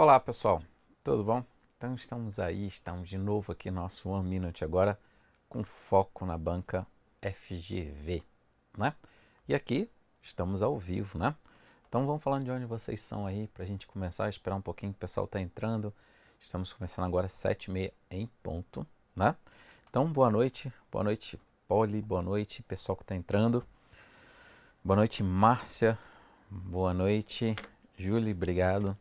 Olá pessoal, tudo bom? Então estamos aí, estamos de novo aqui no nosso One Minute agora com foco na banca FGV, né? E aqui estamos ao vivo, né? Então vamos falando de onde vocês são aí para a gente começar, esperar um pouquinho que o pessoal está entrando. Estamos começando agora às 7h30 em ponto, né? Então boa noite, boa noite Poli, boa noite pessoal que está entrando. Boa noite Márcia, boa noite Júlia, obrigado.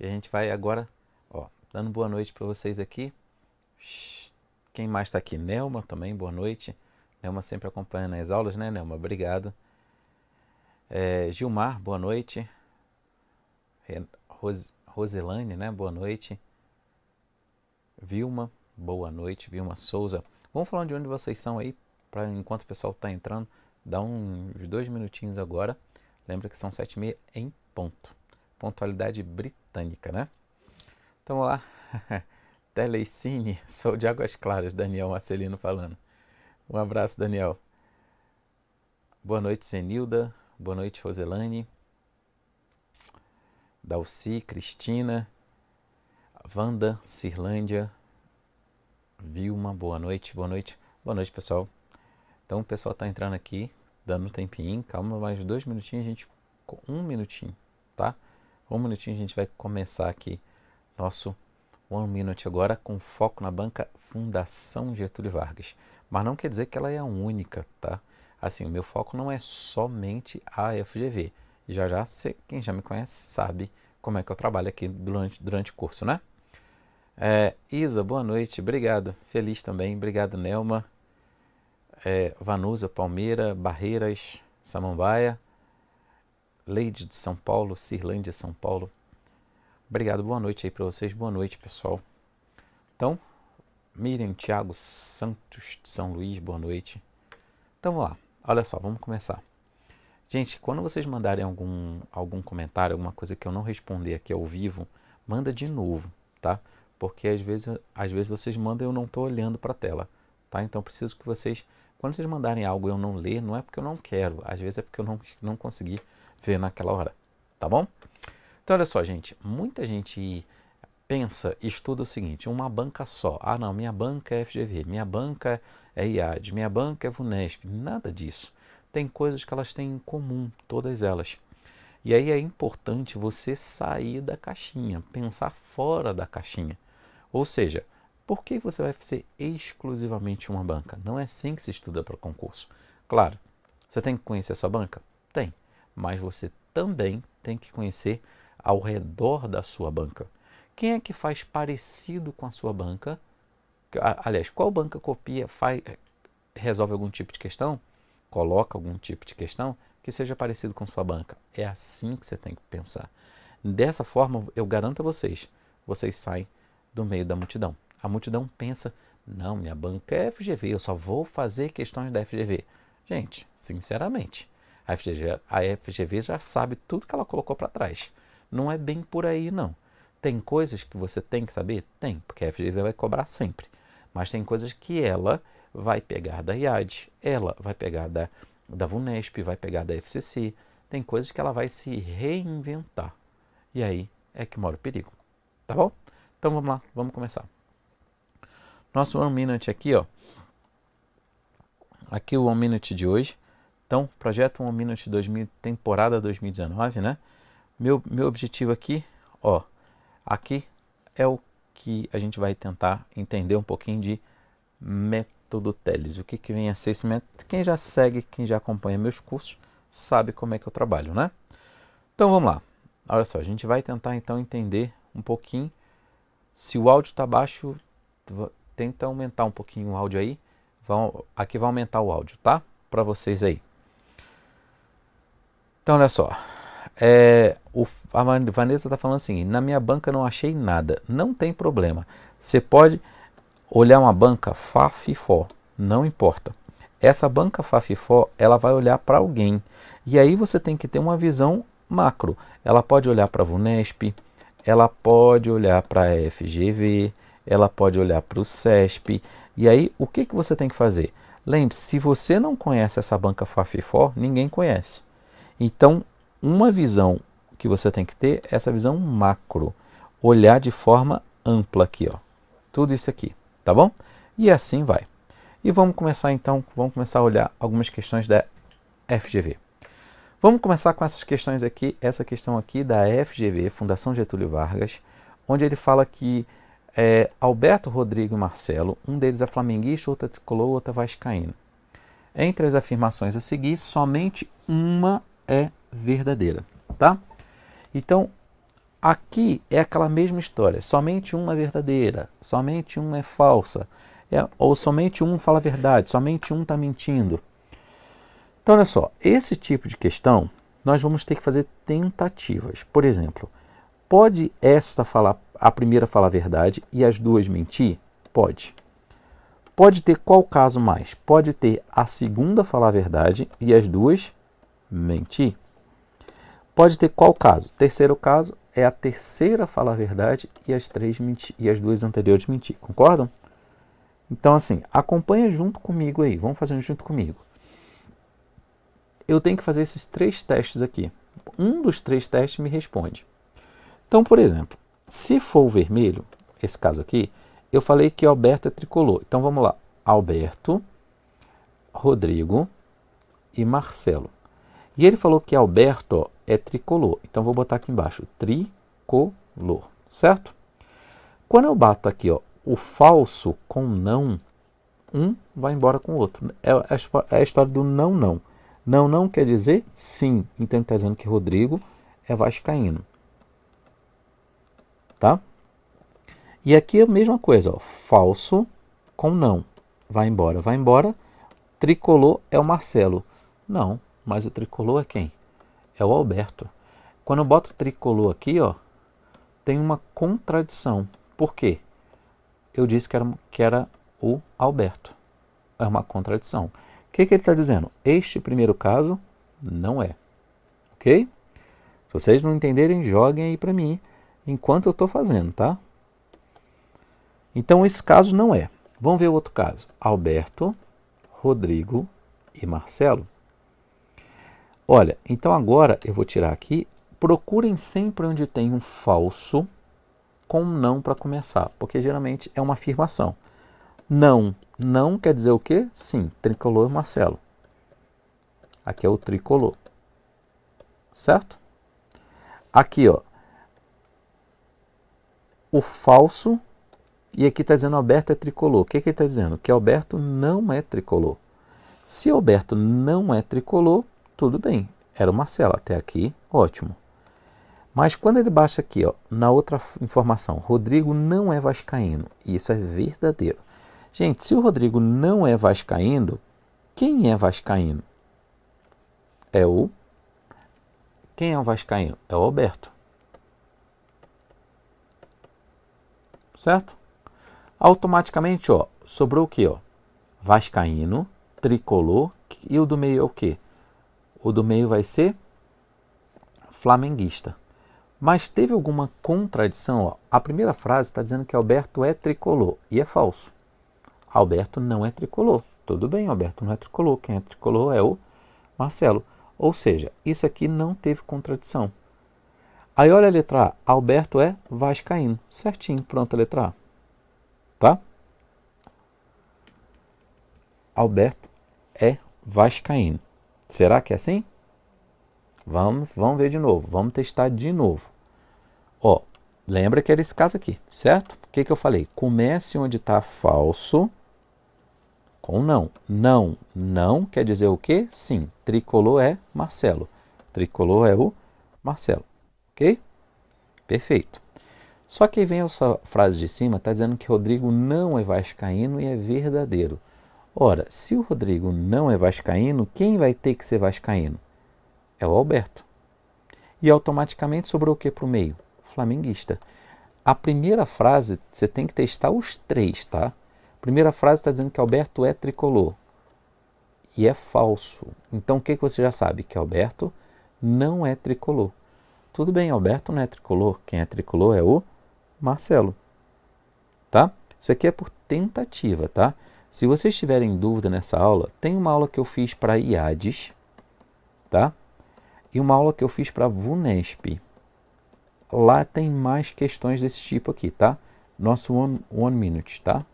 E a gente vai agora, ó, dando boa noite para vocês aqui. Quem mais está aqui? Nelma também, boa noite. Nelma sempre acompanhando as aulas, né, Nelma? Obrigado. É, Gilmar, boa noite. Ros Roselane, né? Boa noite. Vilma, boa noite. Vilma Souza. Vamos falar de onde vocês são aí, enquanto o pessoal está entrando. Dá uns dois minutinhos agora. Lembra que são sete e meia em ponto pontualidade britânica, né? Então, lá, Telecine, sou de Águas Claras, Daniel Marcelino falando. Um abraço, Daniel. Boa noite, Senilda. Boa noite, Roselane. Dalci, Cristina. Wanda, Cirlândia. Vilma, boa noite, boa noite. Boa noite, pessoal. Então, o pessoal tá entrando aqui, dando um tempinho. Calma, mais dois minutinhos, gente. Um minutinho, tá? Um minutinho a gente vai começar aqui nosso One Minute agora com foco na banca Fundação Getúlio Vargas. Mas não quer dizer que ela é a única, tá? Assim, o meu foco não é somente a FGV. Já já, quem já me conhece sabe como é que eu trabalho aqui durante, durante o curso, né? É, Isa, boa noite, obrigado. Feliz também, obrigado Nelma. É, Vanusa, Palmeira, Barreiras, Samambaia. Leide de São Paulo, Cirlândia, São Paulo. Obrigado, boa noite aí para vocês, boa noite pessoal. Então, Miriam, Tiago, Santos de São Luís, boa noite. Então vamos lá, olha só, vamos começar. Gente, quando vocês mandarem algum, algum comentário, alguma coisa que eu não responder aqui ao vivo, manda de novo, tá? Porque às vezes, às vezes vocês mandam e eu não estou olhando para a tela, tá? Então preciso que vocês, quando vocês mandarem algo e eu não ler, não é porque eu não quero, às vezes é porque eu não, não consegui ver naquela hora, tá bom? Então, olha só, gente, muita gente pensa, estuda o seguinte, uma banca só. Ah, não, minha banca é FGV, minha banca é IAD, minha banca é VUNESP. Nada disso. Tem coisas que elas têm em comum, todas elas. E aí é importante você sair da caixinha, pensar fora da caixinha. Ou seja, por que você vai ser exclusivamente uma banca? Não é assim que se estuda para concurso. Claro, você tem que conhecer a sua banca? Tem mas você também tem que conhecer ao redor da sua banca. Quem é que faz parecido com a sua banca? Aliás, qual banca copia, faz, resolve algum tipo de questão? Coloca algum tipo de questão que seja parecido com sua banca. É assim que você tem que pensar. Dessa forma, eu garanto a vocês, vocês saem do meio da multidão. A multidão pensa: não, minha banca é FGV, eu só vou fazer questões da FGV. Gente, sinceramente, a FGV, a FGV já sabe tudo que ela colocou para trás. Não é bem por aí, não. Tem coisas que você tem que saber? Tem, porque a FGV vai cobrar sempre. Mas tem coisas que ela vai pegar da IAD, ela vai pegar da, da VUNESP, vai pegar da FCC. Tem coisas que ela vai se reinventar. E aí é que mora o perigo. Tá bom? Então vamos lá, vamos começar. Nosso One Minute aqui, ó. Aqui o One Minute de hoje então, projeto 1 Minute 2000, temporada 2019, né? Meu, meu objetivo aqui, ó, aqui é o que a gente vai tentar entender um pouquinho de método Teles. O que, que vem a ser esse método? Quem já segue, quem já acompanha meus cursos, sabe como é que eu trabalho, né? Então vamos lá. Olha só, a gente vai tentar então entender um pouquinho. Se o áudio está baixo, tenta aumentar um pouquinho o áudio aí. Vão, aqui vai aumentar o áudio, tá? Para vocês aí. Então, olha só. É, o, a Vanessa está falando o assim, seguinte: na minha banca não achei nada. Não tem problema. Você pode olhar uma banca Fafifó, não importa. Essa banca Fafifó ela vai olhar para alguém. E aí você tem que ter uma visão macro. Ela pode olhar para a Vunesp, ela pode olhar para a FGV, ela pode olhar para o CESP. E aí o que, que você tem que fazer? Lembre-se, se você não conhece essa banca Fafifó, ninguém conhece. Então, uma visão que você tem que ter é essa visão macro. Olhar de forma ampla aqui, ó. Tudo isso aqui, tá bom? E assim vai. E vamos começar então, vamos começar a olhar algumas questões da FGV. Vamos começar com essas questões aqui, essa questão aqui da FGV, Fundação Getúlio Vargas, onde ele fala que é, Alberto, Rodrigo e Marcelo, um deles é flamenguista, outro é tricolor, outro é vascaíno. Entre as afirmações a seguir, somente uma é verdadeira, tá? Então, aqui é aquela mesma história, somente uma é verdadeira, somente uma é falsa, é, ou somente um fala a verdade, somente um está mentindo. Então, olha só, esse tipo de questão nós vamos ter que fazer tentativas. Por exemplo, pode esta falar, a primeira falar a verdade e as duas mentir? Pode. Pode ter qual caso mais? Pode ter a segunda falar a verdade e as duas mentir. Pode ter qual caso? Terceiro caso é a terceira fala a verdade e as, três mentir, e as duas anteriores mentir, concordam? Então, assim, acompanha junto comigo aí, vamos fazendo junto comigo. Eu tenho que fazer esses três testes aqui. Um dos três testes me responde. Então, por exemplo, se for o vermelho, esse caso aqui, eu falei que Alberto é tricolor. Então, vamos lá. Alberto, Rodrigo e Marcelo. E ele falou que Alberto é tricolor. Então vou botar aqui embaixo, tricolor, certo? Quando eu bato aqui, ó, o falso com não, um vai embora com o outro. É, é, é a história do não, não. Não, não quer dizer sim. Então está dizendo que Rodrigo é vascaíno. Tá? E aqui é a mesma coisa, ó, falso com não. Vai embora, vai embora. Tricolor é o Marcelo. Não, mas o tricolor é quem? É o Alberto. Quando eu boto tricolor aqui, ó, tem uma contradição. Por quê? Eu disse que era, que era o Alberto. É uma contradição. O que, que ele está dizendo? Este primeiro caso não é. Ok? Se vocês não entenderem, joguem aí para mim enquanto eu estou fazendo, tá? Então, esse caso não é. Vamos ver o outro caso. Alberto, Rodrigo e Marcelo. Olha, então agora eu vou tirar aqui. Procurem sempre onde tem um falso com um não para começar, porque geralmente é uma afirmação. Não. Não quer dizer o quê? Sim, tricolor Marcelo. Aqui é o tricolor. Certo? Aqui, ó. O falso. E aqui está dizendo Alberto é tricolor. O que, que ele está dizendo? Que Alberto não é tricolor. Se Alberto não é tricolor, tudo bem. Era o Marcelo até aqui, ótimo. Mas quando ele baixa aqui, ó, na outra informação, Rodrigo não é vascaíno. Isso é verdadeiro. Gente, se o Rodrigo não é vascaíno, quem é vascaíno? É o Quem é o vascaíno? É o Alberto. Certo? Automaticamente, ó, sobrou o que, ó? Vascaíno, tricolor e o do meio é o quê? O do meio vai ser flamenguista. Mas teve alguma contradição? Ó. A primeira frase está dizendo que Alberto é tricolor, e é falso. Alberto não é tricolor. Tudo bem, Alberto não é tricolor. Quem é tricolor é o Marcelo. Ou seja, isso aqui não teve contradição. Aí olha a letra A. Alberto é vascaíno. Certinho, pronto a letra A. Tá? Alberto é vascaíno. Será que é assim? Vamos, vamos ver de novo, vamos testar de novo. Ó, lembra que era esse caso aqui, certo? O que, que eu falei? Comece onde está falso com não. Não, não quer dizer o quê? Sim, tricolor é Marcelo. Tricolor é o Marcelo, ok? Perfeito. Só que vem essa frase de cima, está dizendo que Rodrigo não é vascaíno e é verdadeiro. Ora, se o Rodrigo não é vascaíno, quem vai ter que ser vascaíno? É o Alberto. E automaticamente sobrou o que para o meio? Flamenguista. A primeira frase, você tem que testar os três, tá? A primeira frase está dizendo que Alberto é tricolor. E é falso. Então o que, que você já sabe? Que Alberto não é tricolor. Tudo bem, Alberto não é tricolor. Quem é tricolor é o Marcelo. Tá? Isso aqui é por tentativa, tá? Se vocês tiverem dúvida nessa aula, tem uma aula que eu fiz para IADES, tá? E uma aula que eu fiz para VUNESP. Lá tem mais questões desse tipo aqui, tá? Nosso one, one minute, tá?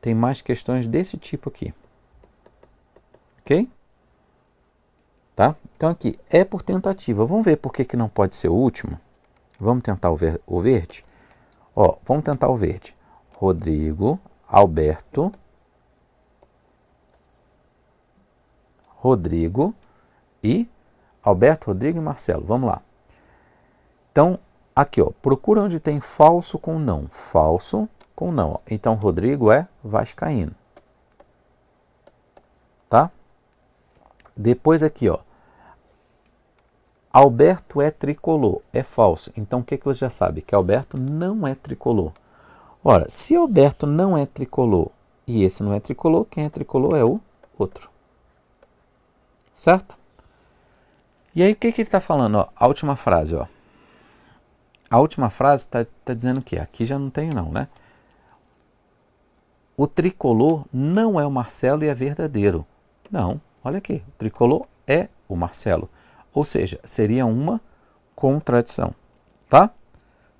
Tem mais questões desse tipo aqui. Ok? Tá? Então aqui, é por tentativa. Vamos ver por que, que não pode ser o último? Vamos tentar o, ver, o verde? Ó, vamos tentar o verde. Rodrigo, Alberto, Rodrigo e Alberto, Rodrigo e Marcelo. Vamos lá. Então, aqui, ó, procura onde tem falso com não. Falso com não. Ó. Então, Rodrigo é vascaíno. Tá? Depois aqui, ó. Alberto é tricolor, é falso. Então o que, que você já sabe? Que Alberto não é tricolor. Ora, se Alberto não é tricolor e esse não é tricolor, quem é tricolor é o outro certo? E aí o que, que ele está falando? Ó, a última frase, ó. A última frase está tá dizendo que aqui já não tem não, né? O tricolor não é o Marcelo e é verdadeiro. Não, olha aqui, o tricolor é o Marcelo. Ou seja, seria uma contradição, tá?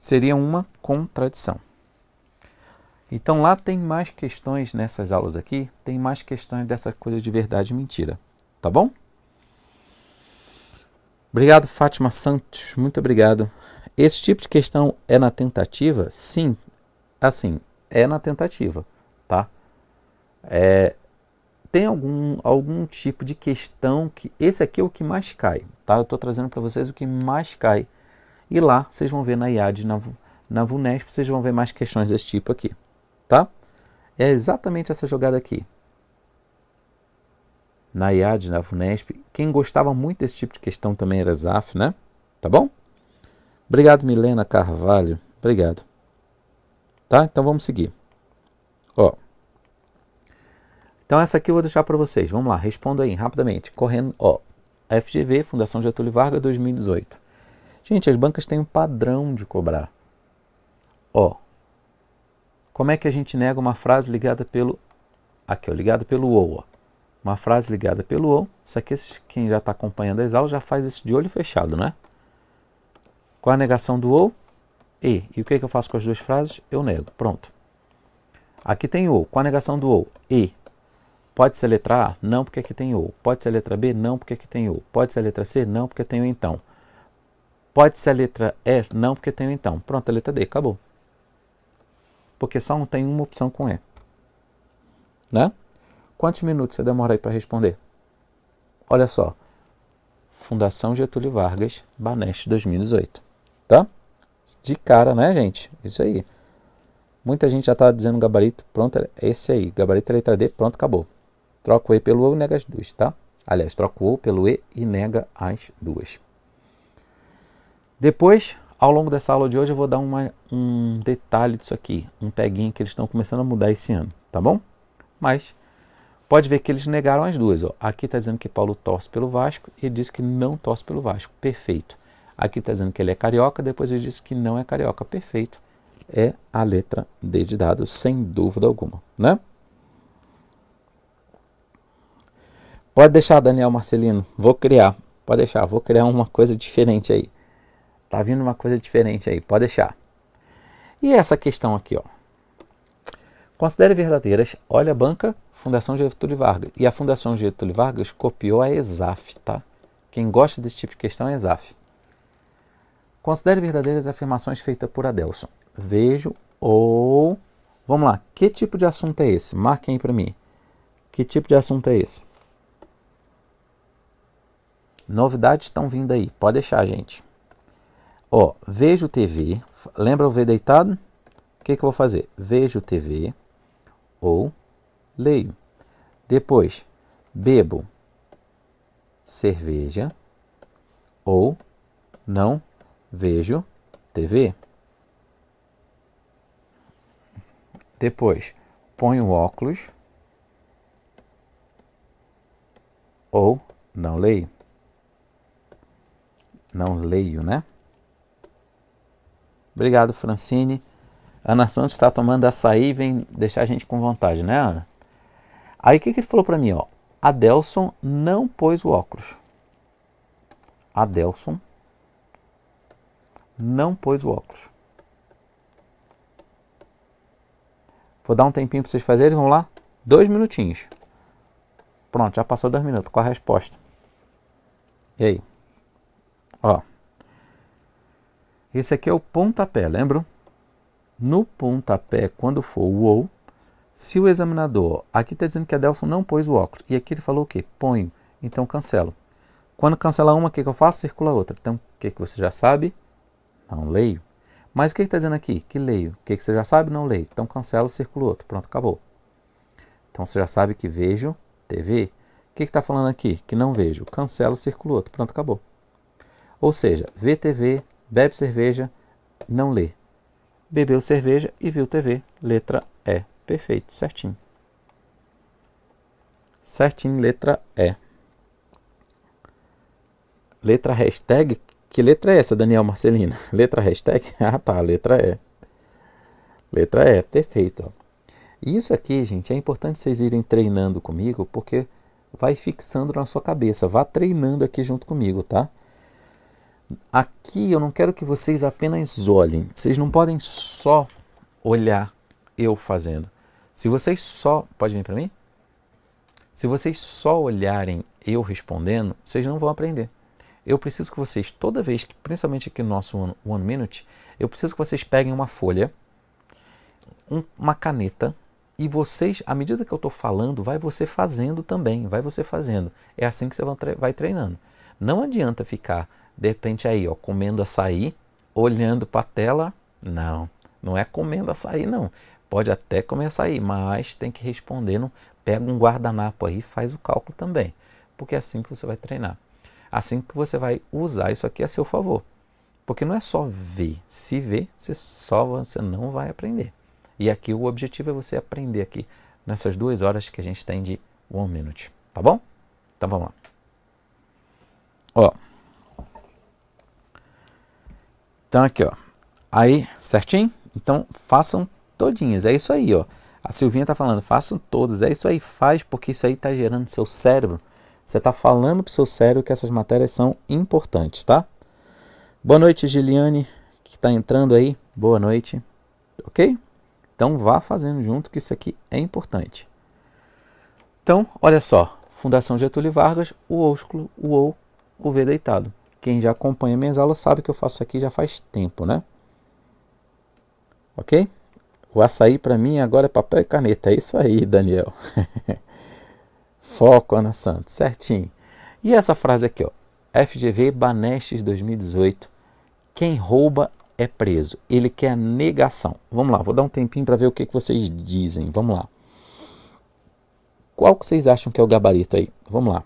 Seria uma contradição. Então lá tem mais questões nessas aulas aqui, tem mais questões dessa coisa de verdade e mentira, tá bom? Obrigado, Fátima Santos. Muito obrigado. Esse tipo de questão é na tentativa? Sim, assim, é na tentativa, tá? É, tem algum, algum tipo de questão que esse aqui é o que mais cai, tá? Eu estou trazendo para vocês o que mais cai. E lá vocês vão ver na IAD, na, na VUNESP, vocês vão ver mais questões desse tipo aqui, tá? É exatamente essa jogada aqui na IAD, na FUNESP. Quem gostava muito desse tipo de questão também era ZAF, né? Tá bom? Obrigado, Milena Carvalho. Obrigado. Tá? Então vamos seguir. Ó. Então essa aqui eu vou deixar para vocês. Vamos lá, respondo aí rapidamente, correndo, ó. FGV, Fundação Getúlio Vargas 2018. Gente, as bancas têm um padrão de cobrar. Ó. Como é que a gente nega uma frase ligada pelo aqui, ó, ligada pelo OA? uma frase ligada pelo ou. Isso aqui, quem já está acompanhando as aulas já faz isso de olho fechado, né? Com a negação do ou, e. E o que, que eu faço com as duas frases? Eu nego. Pronto. Aqui tem ou. Com a negação do ou, e. Pode ser letra A? Não, porque aqui tem ou. Pode ser letra B? Não, porque aqui tem ou. Pode ser letra C? Não, porque tem o então. Pode ser a letra E? Não, porque tem o então. Pronto, a letra D. Acabou. Porque só não tem uma opção com E. Né? Quantos minutos você demora aí para responder? Olha só. Fundação Getúlio Vargas, Baneste 2018. Tá? De cara, né, gente? Isso aí. Muita gente já está dizendo gabarito, pronto, é esse aí. Gabarito é letra D, pronto, acabou. Troca o E pelo O e nega as duas, tá? Aliás, troca o O pelo E e nega as duas. Depois, ao longo dessa aula de hoje, eu vou dar uma, um detalhe disso aqui, um peguinho que eles estão começando a mudar esse ano, tá bom? Mas Pode ver que eles negaram as duas. Ó. Aqui está dizendo que Paulo torce pelo Vasco e diz que não torce pelo Vasco. Perfeito. Aqui está dizendo que ele é carioca, depois ele diz que não é carioca. Perfeito. É a letra D de dado, sem dúvida alguma. Né? Pode deixar, Daniel Marcelino. Vou criar. Pode deixar. Vou criar uma coisa diferente aí. Tá vindo uma coisa diferente aí. Pode deixar. E essa questão aqui, ó. Considere verdadeiras. Olha a banca Fundação Getúlio Vargas. E a Fundação Getúlio Vargas copiou a ESAF, tá? Quem gosta desse tipo de questão é ESAF. Considere verdadeiras afirmações feitas por Adelson. Vejo ou... Vamos lá, que tipo de assunto é esse? Marquem aí para mim. Que tipo de assunto é esse? Novidades estão vindo aí, pode deixar, gente. Ó, vejo TV. Lembra o V deitado? O que, que eu vou fazer? Vejo TV ou leio. Depois, bebo cerveja ou não vejo TV. Depois, ponho óculos ou não leio. Não leio, né? Obrigado, Francine. Ana Santos está tomando açaí e vem deixar a gente com vontade, né, Ana? Aí o que, que ele falou para mim? Ó? Adelson não pôs o óculos. Adelson não pôs o óculos. Vou dar um tempinho para vocês fazerem, vamos lá? Dois minutinhos. Pronto, já passou dois minutos com a resposta. E aí? Ó. Esse aqui é o pontapé, lembram? No pontapé, quando for o ou, se o examinador, aqui está dizendo que a Delson não pôs o óculos, e aqui ele falou o quê? Ponho, então cancelo. Quando cancelar uma, o que, que eu faço? Circula a outra. Então, o que, que você já sabe? Não leio. Mas o que está dizendo aqui? Que leio. O que, que você já sabe? Não leio. Então, cancelo, circulo outro. Pronto, acabou. Então, você já sabe que vejo TV. O que está falando aqui? Que não vejo. Cancelo, circulo outro. Pronto, acabou. Ou seja, vê TV, bebe cerveja, não lê. Bebeu cerveja e viu TV. Letra E. Perfeito, certinho. Certinho, letra E. Letra hashtag? Que letra é essa, Daniel Marcelina? Letra hashtag? Ah, tá, letra E. Letra E, perfeito. isso aqui, gente, é importante vocês irem treinando comigo, porque vai fixando na sua cabeça. Vá treinando aqui junto comigo, tá? Aqui eu não quero que vocês apenas olhem. Vocês não podem só olhar eu fazendo. Se vocês só. Pode vir para mim? Se vocês só olharem eu respondendo, vocês não vão aprender. Eu preciso que vocês, toda vez, que, principalmente aqui no nosso One, one Minute, eu preciso que vocês peguem uma folha, um, uma caneta, e vocês, à medida que eu estou falando, vai você fazendo também, vai você fazendo. É assim que você vai treinando. Não adianta ficar, de repente, aí, ó, comendo açaí, olhando para a tela. Não, não é comendo açaí, não pode até começar aí, mas tem que responder. Não, pega um guardanapo aí e faz o cálculo também, porque é assim que você vai treinar. Assim que você vai usar isso aqui a seu favor. Porque não é só ver. Se ver, você só você não vai aprender. E aqui o objetivo é você aprender aqui nessas duas horas que a gente tem de One Minute. Tá bom? Então vamos lá. Ó. Então aqui, ó. Aí, certinho? Então façam todinhas. É isso aí, ó. A Silvinha tá falando, façam todas. É isso aí, faz, porque isso aí tá gerando seu cérebro. Você tá falando pro seu cérebro que essas matérias são importantes, tá? Boa noite, Giliane, que tá entrando aí. Boa noite. OK? Então vá fazendo junto que isso aqui é importante. Então, olha só, Fundação Getúlio Vargas, o ósculo, o ou, o V deitado. Quem já acompanha minhas aulas sabe que eu faço isso aqui já faz tempo, né? OK? O açaí para mim agora é papel e caneta. É isso aí, Daniel. Foco, Ana Santos. Certinho. E essa frase aqui, ó. FGV Banestes 2018. Quem rouba é preso. Ele quer negação. Vamos lá, vou dar um tempinho para ver o que, que vocês dizem. Vamos lá. Qual que vocês acham que é o gabarito aí? Vamos lá.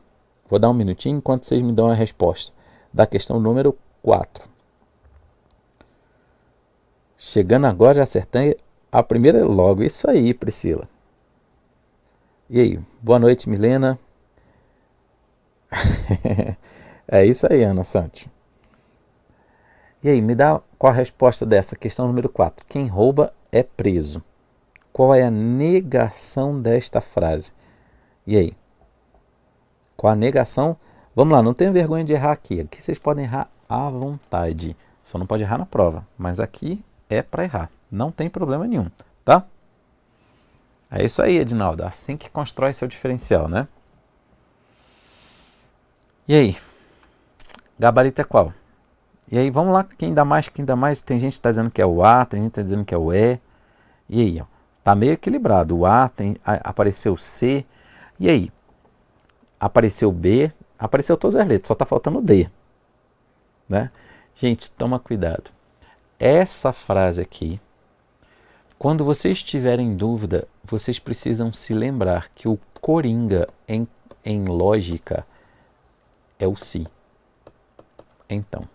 Vou dar um minutinho enquanto vocês me dão a resposta da questão número 4. Chegando agora, já acertei a primeira é logo. Isso aí, Priscila. E aí? Boa noite, Milena. é isso aí, Ana Santos. E aí, me dá qual a resposta dessa? Questão número 4. Quem rouba é preso. Qual é a negação desta frase? E aí? Qual a negação? Vamos lá, não tenha vergonha de errar aqui. Aqui vocês podem errar à vontade. Só não pode errar na prova. Mas aqui é para errar. Não tem problema nenhum, tá? É isso aí, Edinaldo. Assim que constrói seu diferencial, né? E aí? Gabarito é qual? E aí, vamos lá, quem dá mais, quem dá mais. Tem gente que está dizendo que é o A, tem gente que está dizendo que é o E. E aí, ó, tá meio equilibrado. O A tem, a, apareceu o C. E aí? Apareceu o B, apareceu todas as letras, só está faltando o D. Né? Gente, toma cuidado. Essa frase aqui quando vocês tiverem dúvida, vocês precisam se lembrar que o coringa em, em lógica é o si. Então,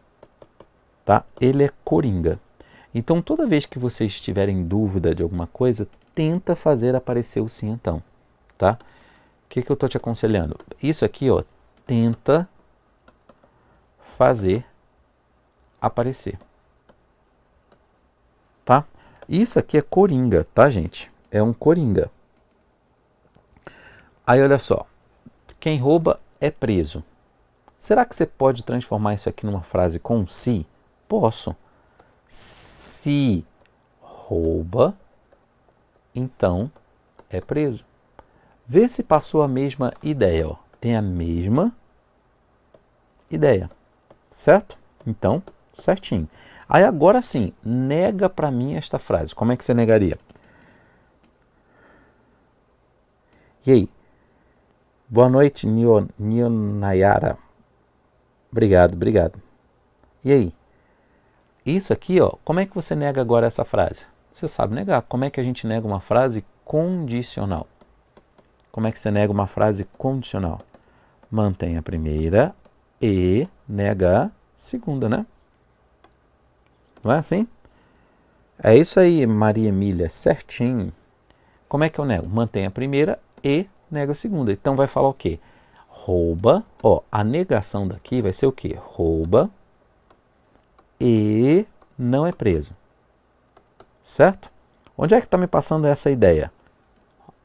tá? Ele é coringa. Então, toda vez que vocês tiverem dúvida de alguma coisa, tenta fazer aparecer o sim então, tá? O que, que eu estou te aconselhando? Isso aqui, ó, tenta fazer aparecer isso aqui é coringa, tá, gente? É um coringa. Aí olha só, quem rouba é preso. Será que você pode transformar isso aqui numa frase com se? Posso. Se rouba, então é preso. Vê se passou a mesma ideia. Ó. Tem a mesma ideia. Certo? Então, certinho. Aí agora sim, nega para mim esta frase. Como é que você negaria? E aí? Boa noite, Nion, Nionayara. Obrigado, obrigado. E aí? Isso aqui, ó, como é que você nega agora essa frase? Você sabe negar. Como é que a gente nega uma frase condicional? Como é que você nega uma frase condicional? Mantém a primeira e nega a segunda, né? Não é assim? É isso aí, Maria Emília, certinho. Como é que eu é nego? Mantém a primeira e nega a segunda. Então vai falar o quê? Rouba, ó, a negação daqui vai ser o quê? Rouba e não é preso. Certo? Onde é que está me passando essa ideia?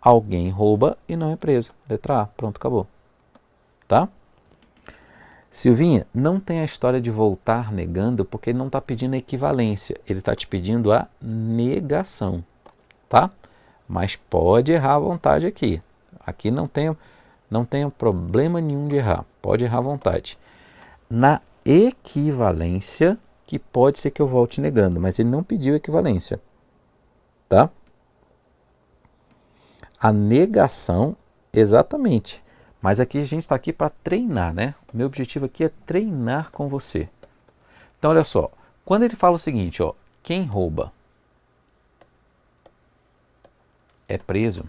Alguém rouba e não é preso. Letra A. Pronto, acabou. Tá? Silvinha, não tem a história de voltar negando, porque ele não está pedindo a equivalência, ele está te pedindo a negação, tá? Mas pode errar à vontade aqui. Aqui não tem, não tem problema nenhum de errar, pode errar à vontade. Na equivalência, que pode ser que eu volte negando, mas ele não pediu equivalência, tá? A negação, exatamente. Mas aqui a gente está aqui para treinar, né? O meu objetivo aqui é treinar com você. Então, olha só. Quando ele fala o seguinte, ó, quem rouba é preso.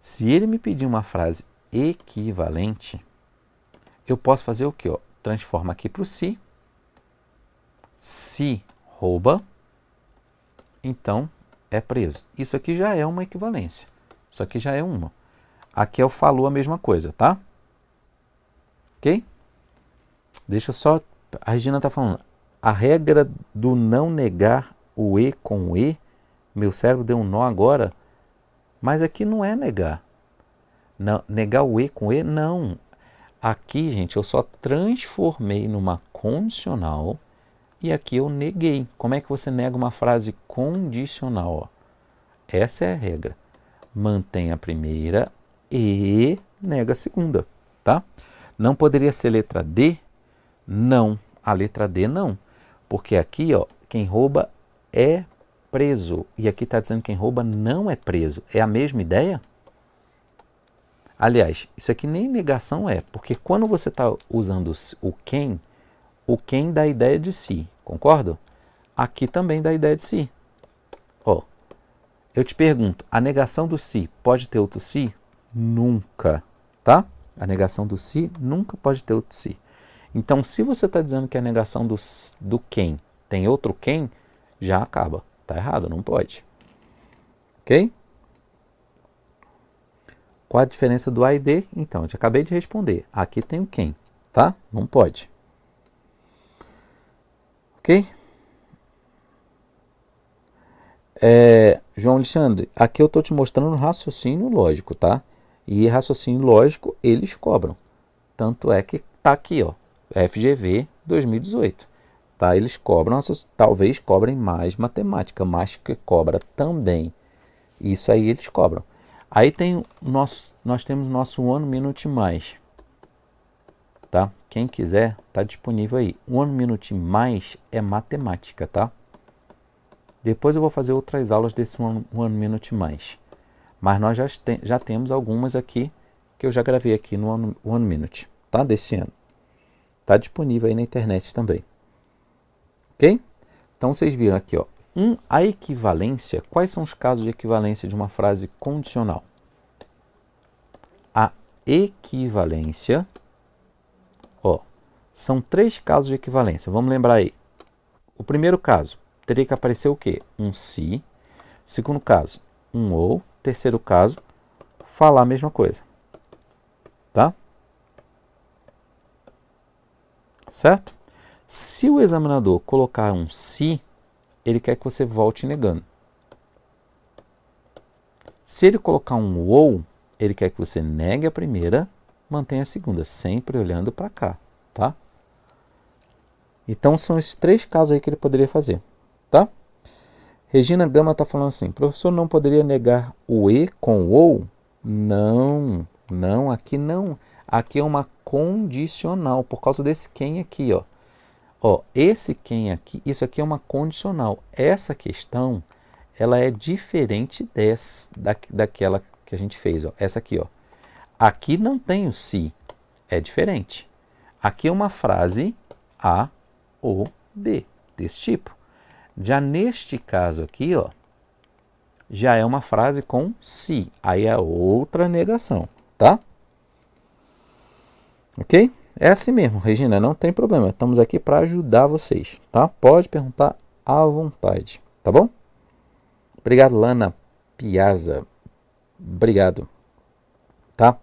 Se ele me pedir uma frase equivalente, eu posso fazer o quê? Ó? Transforma aqui para o se. Se rouba, então é preso. Isso aqui já é uma equivalência. Isso aqui já é uma. Aqui é o falou a mesma coisa, tá? Ok? Deixa eu só... A Regina está falando. A regra do não negar o E com o E, meu cérebro deu um nó agora, mas aqui não é negar. Não, negar o E com E, não. Aqui, gente, eu só transformei numa condicional e aqui eu neguei. Como é que você nega uma frase condicional? Ó? Essa é a regra. Mantém a primeira, e nega a segunda, tá? Não poderia ser letra D? Não, a letra D não. Porque aqui, ó, quem rouba é preso. E aqui está dizendo que quem rouba não é preso. É a mesma ideia? Aliás, isso aqui nem negação é, porque quando você está usando o quem, o quem dá a ideia de si, concordo? Aqui também dá a ideia de si. Ó, eu te pergunto, a negação do si pode ter outro si? nunca, tá? A negação do si nunca pode ter outro si. Então, se você está dizendo que a negação do, do quem tem outro quem, já acaba. Tá errado, não pode. Ok? Qual a diferença do A e D? Então, eu te acabei de responder. Aqui tem o quem, tá? Não pode. Ok? É, João Alexandre, aqui eu estou te mostrando um raciocínio lógico, tá? E raciocínio lógico, eles cobram. Tanto é que está aqui, ó, FGV 2018. Tá? Eles cobram, talvez cobrem mais matemática, mas que cobra também. Isso aí eles cobram. Aí tem nosso, nós temos nosso One Minute Mais. Tá? Quem quiser, tá disponível aí. One Minute Mais é matemática, tá? Depois eu vou fazer outras aulas desse One, one Minute Mais. Mas nós já, tem, já temos algumas aqui que eu já gravei aqui no One, One Minute, tá? Desse ano. Tá disponível aí na internet também. Ok? Então vocês viram aqui, ó. Um, a equivalência. Quais são os casos de equivalência de uma frase condicional? A equivalência, ó, são três casos de equivalência. Vamos lembrar aí. O primeiro caso, teria que aparecer o quê? Um se. Segundo caso, um ou. Terceiro caso, falar a mesma coisa. Tá? Certo? Se o examinador colocar um se, ele quer que você volte negando. Se ele colocar um ou, ele quer que você negue a primeira, mantenha a segunda, sempre olhando para cá, tá? Então são esses três casos aí que ele poderia fazer. Regina Gama está falando assim: professor, não poderia negar o E com o ou? Não, não, aqui não. Aqui é uma condicional, por causa desse quem aqui, ó. Ó, esse quem aqui, isso aqui é uma condicional. Essa questão, ela é diferente dessa, da, daquela que a gente fez, ó. Essa aqui, ó. Aqui não tem o se, é diferente. Aqui é uma frase A ou B, desse tipo. Já neste caso aqui, ó, já é uma frase com se. Aí é outra negação, tá? Ok? É assim mesmo, Regina, não tem problema. Estamos aqui para ajudar vocês, tá? Pode perguntar à vontade, tá bom? Obrigado, Lana Piazza. Obrigado. Tá?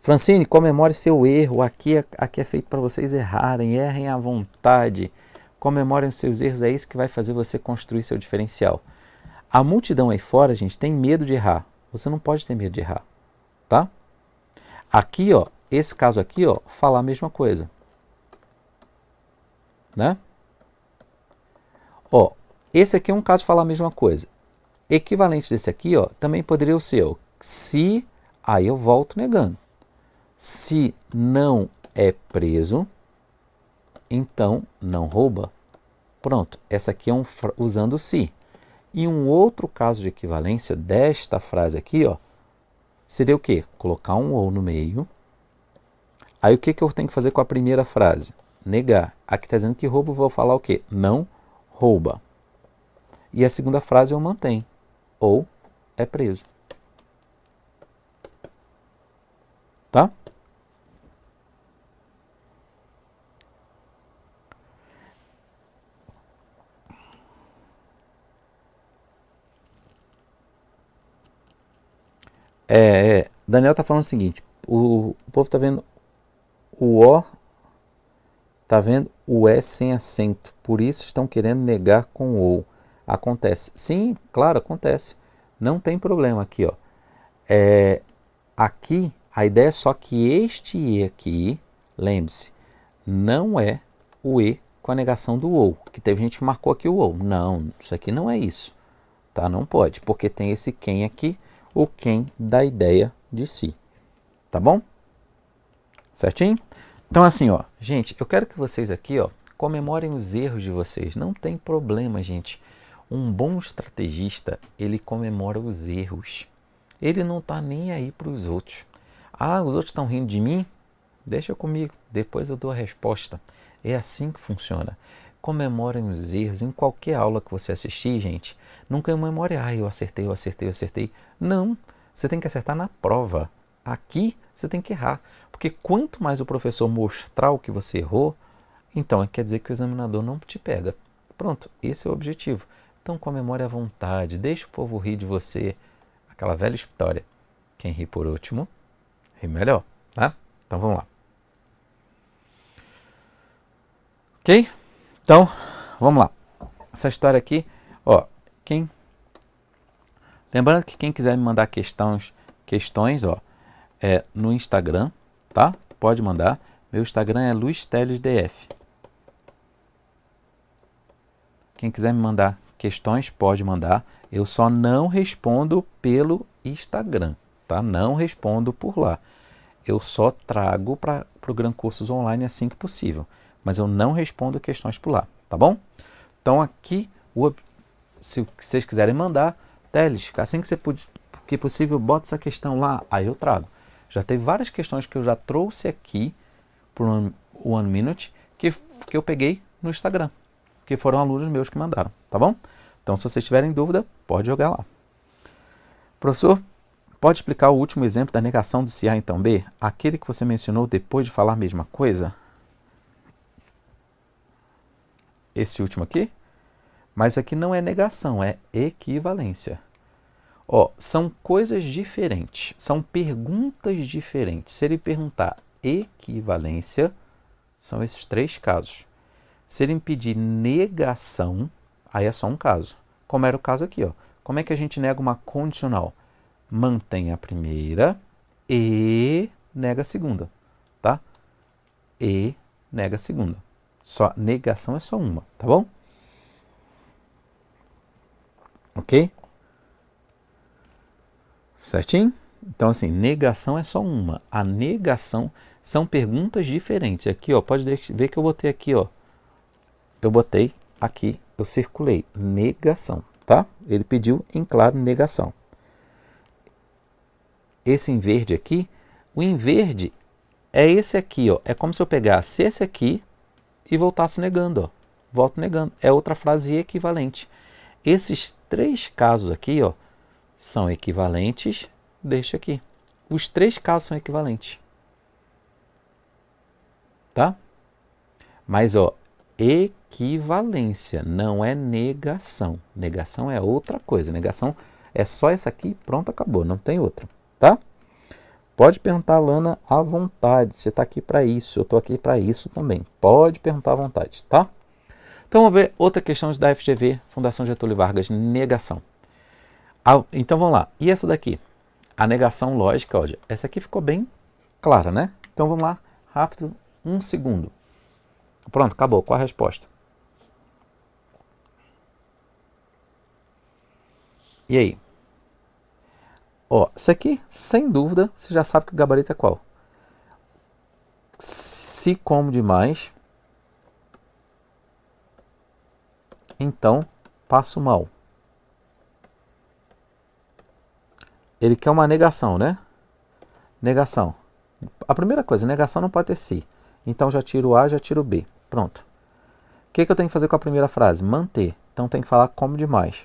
Francine, comemore seu erro. Aqui é, aqui é feito para vocês errarem. Errem à vontade comemorem os seus erros, é isso que vai fazer você construir seu diferencial. A multidão aí fora, gente, tem medo de errar. Você não pode ter medo de errar, tá? Aqui, ó, esse caso aqui, ó, falar a mesma coisa. Né? Ó, esse aqui é um caso de falar a mesma coisa. Equivalente desse aqui, ó, também poderia ser ó, se, aí eu volto negando. Se não é preso, então não rouba. Pronto, essa aqui é um usando se. E um outro caso de equivalência desta frase aqui, ó, seria o quê? Colocar um ou no meio. Aí o que, que eu tenho que fazer com a primeira frase? Negar. Aqui está dizendo que roubo, vou falar o quê? Não rouba. E a segunda frase eu mantenho. Ou é preso. Tá? É, é, Daniel tá falando o seguinte, o, o povo tá vendo o O, tá vendo o E sem acento, por isso estão querendo negar com o ou. Acontece. Sim, claro, acontece. Não tem problema aqui, ó. É, aqui, a ideia é só que este E aqui, lembre-se, não é o E com a negação do ou, que teve gente que marcou aqui o ou. Não, isso aqui não é isso, tá? Não pode, porque tem esse quem aqui o quem da ideia de si. Tá bom? Certinho? Então assim, ó, gente, eu quero que vocês aqui, ó, comemorem os erros de vocês. Não tem problema, gente. Um bom estrategista, ele comemora os erros. Ele não tá nem aí para os outros. Ah, os outros estão rindo de mim? Deixa comigo, depois eu dou a resposta. É assim que funciona. Comemorem os erros em qualquer aula que você assistir, gente. Nunca é uma memória, ah, eu acertei, eu acertei, eu acertei. Não, você tem que acertar na prova. Aqui você tem que errar. Porque quanto mais o professor mostrar o que você errou, então é quer dizer que o examinador não te pega. Pronto, esse é o objetivo. Então comemore à vontade, deixe o povo rir de você. Aquela velha história. Quem ri por último, ri melhor, tá? Então vamos lá. Ok? Então, vamos lá. Essa história aqui quem Lembrando que quem quiser me mandar questões, questões, ó, é no Instagram, tá? Pode mandar. Meu Instagram é luistellesdf. Quem quiser me mandar questões, pode mandar. Eu só não respondo pelo Instagram, tá? Não respondo por lá. Eu só trago para o Gran Cursos Online assim que possível. Mas eu não respondo questões por lá, tá bom? Então aqui o se vocês quiserem mandar, Teles, assim que você puder, que possível, bota essa questão lá, aí eu trago. Já teve várias questões que eu já trouxe aqui por um One Minute que, que eu peguei no Instagram, que foram alunos meus que mandaram, tá bom? Então, se vocês tiverem dúvida, pode jogar lá. Professor, pode explicar o último exemplo da negação do se A então B? Aquele que você mencionou depois de falar a mesma coisa? Esse último aqui? Mas aqui não é negação, é equivalência. Ó, são coisas diferentes, são perguntas diferentes. Se ele perguntar equivalência, são esses três casos. Se ele pedir negação, aí é só um caso. Como era o caso aqui, ó. Como é que a gente nega uma condicional? Mantém a primeira e nega a segunda, tá? E nega a segunda. Só negação é só uma, tá bom? Ok? Certinho? Então, assim, negação é só uma. A negação são perguntas diferentes. Aqui, ó, pode ver que eu botei aqui, ó. Eu botei aqui, eu circulei negação, tá? Ele pediu em claro negação. Esse em verde aqui, o em verde é esse aqui, ó. É como se eu pegasse esse aqui e voltasse negando, ó. Volto negando. É outra frase equivalente. Esses três casos aqui ó, são equivalentes deste aqui. Os três casos são equivalentes. Tá? Mas, ó, equivalência, não é negação. Negação é outra coisa. Negação é só essa aqui pronto, acabou. Não tem outra, tá? Pode perguntar, Lana, à vontade. Você está aqui para isso, eu estou aqui para isso também. Pode perguntar à vontade, tá? Então vamos ver outra questão da FGV, Fundação Getúlio Vargas, negação. Ah, então vamos lá. E essa daqui? A negação lógica, olha, essa aqui ficou bem clara, né? Então vamos lá, rápido, um segundo. Pronto, acabou. Qual a resposta? E aí? Ó, isso aqui, sem dúvida, você já sabe que o gabarito é qual. Se como demais, então passo mal. Ele quer uma negação, né? Negação. A primeira coisa, negação não pode ter Si. Então já tiro o A, já tiro o B. Pronto. O que, que eu tenho que fazer com a primeira frase? Manter. Então tem que falar como demais.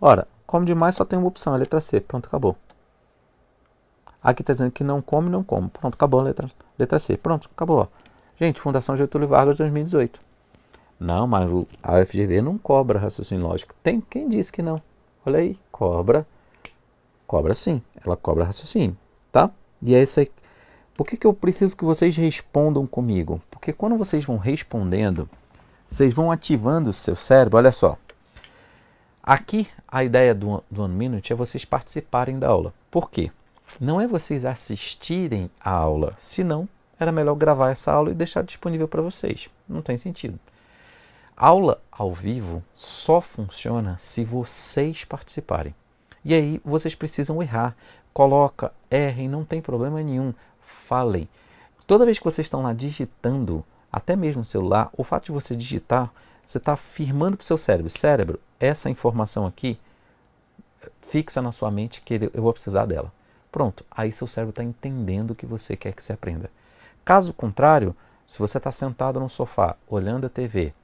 Ora, como demais só tem uma opção, a letra C. Pronto, acabou. Aqui está dizendo que não come, não como. Pronto, acabou a letra, letra C. Pronto, acabou. Gente, Fundação Getúlio Vargas 2018. Não, mas a FGV não cobra raciocínio lógico. Tem quem disse que não. Olha aí, cobra. Cobra sim, ela cobra raciocínio, tá? E é isso aí. Por que, que eu preciso que vocês respondam comigo? Porque quando vocês vão respondendo, vocês vão ativando o seu cérebro. Olha só. Aqui a ideia do, do One Minute é vocês participarem da aula. Por quê? Não é vocês assistirem a aula, senão era melhor gravar essa aula e deixar disponível para vocês. Não tem sentido. Aula ao vivo só funciona se vocês participarem. E aí vocês precisam errar. Coloca, errem, não tem problema nenhum. Falem. Toda vez que vocês estão lá digitando, até mesmo no celular, o fato de você digitar, você está afirmando para o seu cérebro: cérebro, essa informação aqui fixa na sua mente que eu vou precisar dela. Pronto, aí seu cérebro está entendendo o que você quer que se aprenda. Caso contrário, se você está sentado no sofá, olhando a TV,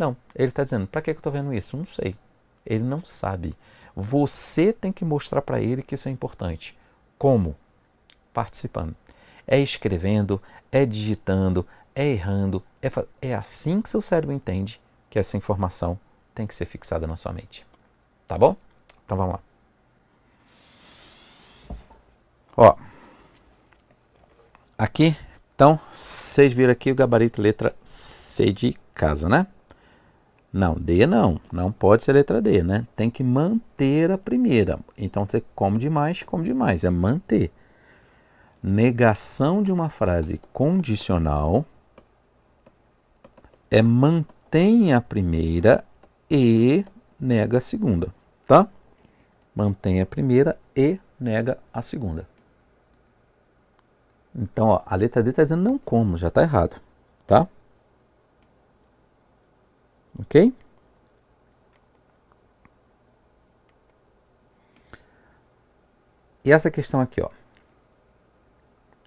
não, ele está dizendo, para que, que eu estou vendo isso? Não sei. Ele não sabe. Você tem que mostrar para ele que isso é importante. Como? Participando. É escrevendo, é digitando, é errando. É, é assim que seu cérebro entende que essa informação tem que ser fixada na sua mente. Tá bom? Então vamos lá. Ó, aqui, então, vocês viram aqui o gabarito letra C de casa, né? Não, D não. Não pode ser letra D, né? Tem que manter a primeira. Então você come demais, come demais. É manter. Negação de uma frase condicional é mantém a primeira e nega a segunda, tá? Mantém a primeira e nega a segunda. Então, ó, a letra D está dizendo não como, já está errado, tá? Ok? E essa questão aqui, ó.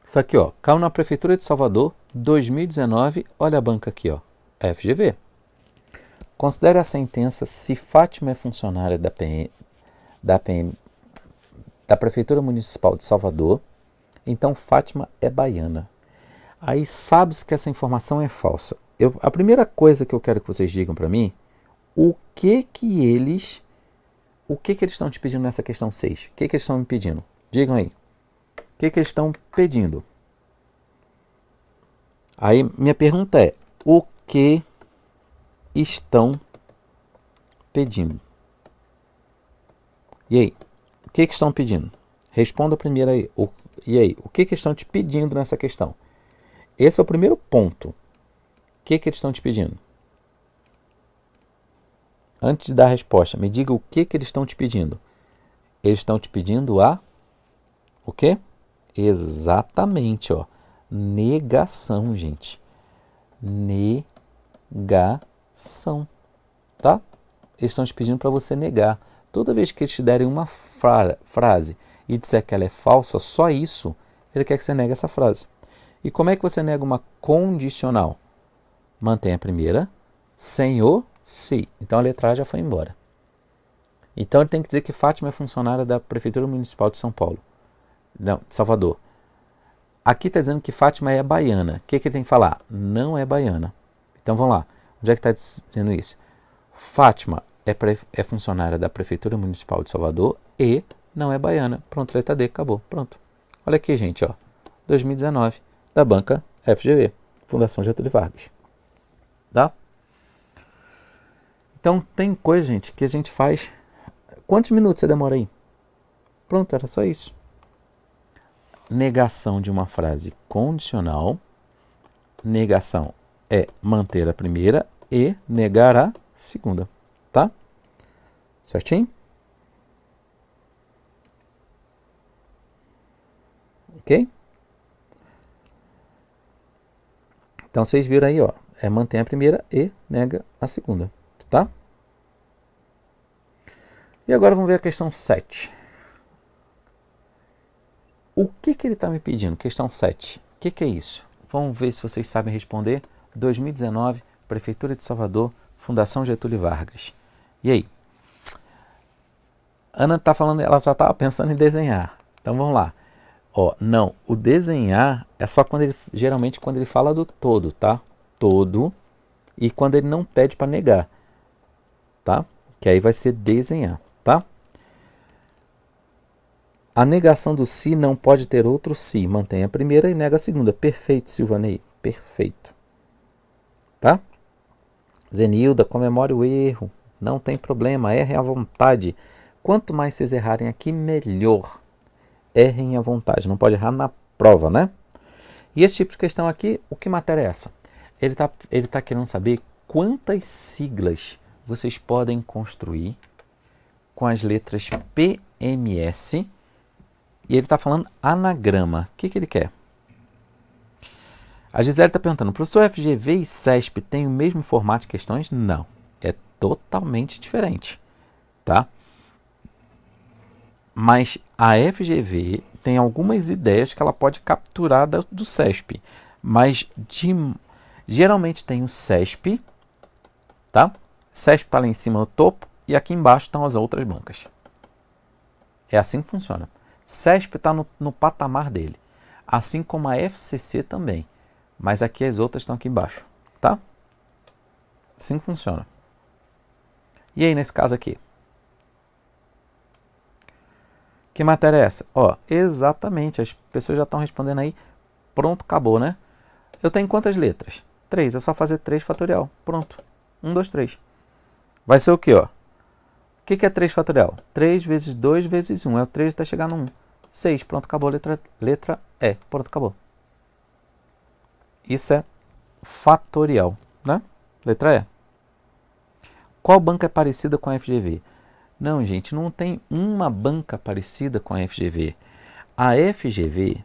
Isso aqui, ó. Caiu na Prefeitura de Salvador, 2019. Olha a banca aqui, ó. FGV. Considere a sentença se Fátima é funcionária da PM, da PM da Prefeitura Municipal de Salvador, então Fátima é baiana. Aí sabe-se que essa informação é falsa eu, a primeira coisa que eu quero que vocês digam para mim, o que que eles, o que que eles estão te pedindo nessa questão 6? O que que eles estão me pedindo? Digam aí. O que que eles estão pedindo? Aí minha pergunta é, o que estão pedindo? E aí, o que que estão pedindo? Responda primeiro aí. O, e aí, o que que estão te pedindo nessa questão? Esse é o primeiro ponto que, que eles estão te pedindo? Antes de dar a resposta, me diga o que, que eles estão te pedindo. Eles estão te pedindo a o quê? Exatamente, ó. Negação, gente. Negação, tá? Eles estão te pedindo para você negar. Toda vez que eles te derem uma fra frase e disser que ela é falsa, só isso, ele quer que você negue essa frase. E como é que você nega uma condicional? mantém a primeira, sem o se. Então a letra A já foi embora. Então ele tem que dizer que Fátima é funcionária da Prefeitura Municipal de São Paulo. Não, de Salvador. Aqui está dizendo que Fátima é baiana. O que, que ele tem que falar? Não é baiana. Então vamos lá. Onde é que está dizendo isso? Fátima é, é, funcionária da Prefeitura Municipal de Salvador e não é baiana. Pronto, letra D, acabou. Pronto. Olha aqui, gente, ó. 2019, da banca FGV, Fundação Getúlio Vargas tá? Então tem coisa, gente, que a gente faz. Quantos minutos você demora aí? Pronto, era só isso. Negação de uma frase condicional. Negação é manter a primeira e negar a segunda, tá? Certinho? Ok? Então vocês viram aí, ó é, mantém a primeira e nega a segunda, tá? E agora vamos ver a questão 7. O que, que ele está me pedindo? Questão 7. O que, que é isso? Vamos ver se vocês sabem responder. 2019, Prefeitura de Salvador, Fundação Getúlio Vargas. E aí? Ana está falando, ela já estava pensando em desenhar. Então vamos lá. Ó, não, o desenhar é só quando ele, geralmente quando ele fala do todo, tá? todo e quando ele não pede para negar, tá? Que aí vai ser desenhar, tá? A negação do si não pode ter outro si. Mantém a primeira e nega a segunda. Perfeito, Silvanei. Perfeito. Tá? Zenilda, comemore o erro. Não tem problema, errem à vontade. Quanto mais vocês errarem aqui, melhor. Errem à vontade, não pode errar na prova, né? E esse tipo de questão aqui, o que matéria é essa? Ele está ele tá querendo saber quantas siglas vocês podem construir com as letras PMS. E ele está falando anagrama. O que, que ele quer? A Gisele está perguntando, professor FGV e CESP têm o mesmo formato de questões? Não, é totalmente diferente, tá? Mas a FGV tem algumas ideias que ela pode capturar do CESP, mas de Geralmente tem o CESP, tá? CESP está lá em cima no topo e aqui embaixo estão as outras bancas. É assim que funciona. CESP está no, no patamar dele, assim como a FCC também, mas aqui as outras estão aqui embaixo, tá? Assim que funciona. E aí, nesse caso aqui? Que matéria é essa? Ó, exatamente, as pessoas já estão respondendo aí. Pronto, acabou, né? Eu tenho quantas letras? 3. É só fazer 3 fatorial. Pronto. 1, 2, 3. Vai ser o quê? Ó? O que, é 3 fatorial? 3 vezes 2 vezes 1. É o 3 até chegar no 1. 6. Pronto, acabou. Letra, letra E. Pronto, acabou. Isso é fatorial, né? Letra E. Qual banca é parecida com a FGV? Não, gente, não tem uma banca parecida com a FGV. A FGV,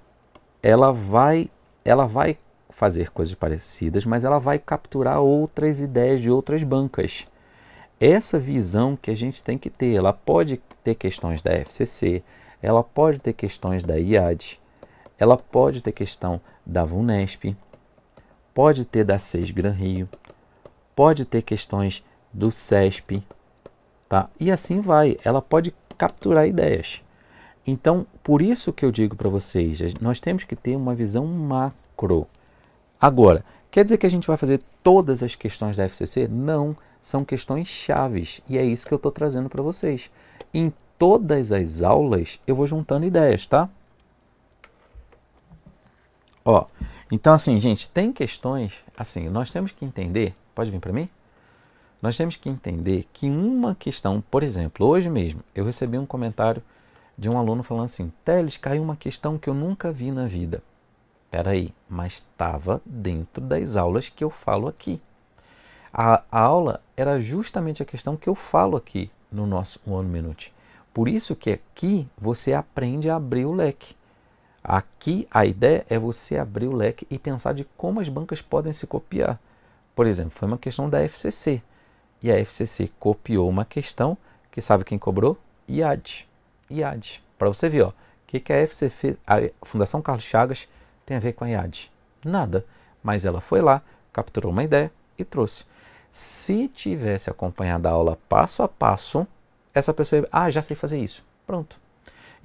ela vai, ela vai fazer coisas parecidas, mas ela vai capturar outras ideias de outras bancas. Essa visão que a gente tem que ter, ela pode ter questões da FCC, ela pode ter questões da IAD, ela pode ter questão da VUNESP, pode ter da SES Gran Rio, pode ter questões do CESP, tá? E assim vai, ela pode capturar ideias. Então, por isso que eu digo para vocês, nós temos que ter uma visão macro. Agora, quer dizer que a gente vai fazer todas as questões da FCC? Não, são questões chaves e é isso que eu estou trazendo para vocês. Em todas as aulas eu vou juntando ideias, tá? Ó, então assim, gente, tem questões, assim, nós temos que entender, pode vir para mim? Nós temos que entender que uma questão, por exemplo, hoje mesmo eu recebi um comentário de um aluno falando assim: Teles, caiu uma questão que eu nunca vi na vida. Peraí, mas estava dentro das aulas que eu falo aqui. A, a, aula era justamente a questão que eu falo aqui no nosso One Minute. Por isso que aqui você aprende a abrir o leque. Aqui a ideia é você abrir o leque e pensar de como as bancas podem se copiar. Por exemplo, foi uma questão da FCC. E a FCC copiou uma questão que sabe quem cobrou? IAD. IAD. Para você ver, ó, o que, que a FCC, a Fundação Carlos Chagas, tem a ver com a IAD? Nada. Mas ela foi lá, capturou uma ideia e trouxe. Se tivesse acompanhado a aula passo a passo, essa pessoa ia, ah, já sei fazer isso. Pronto.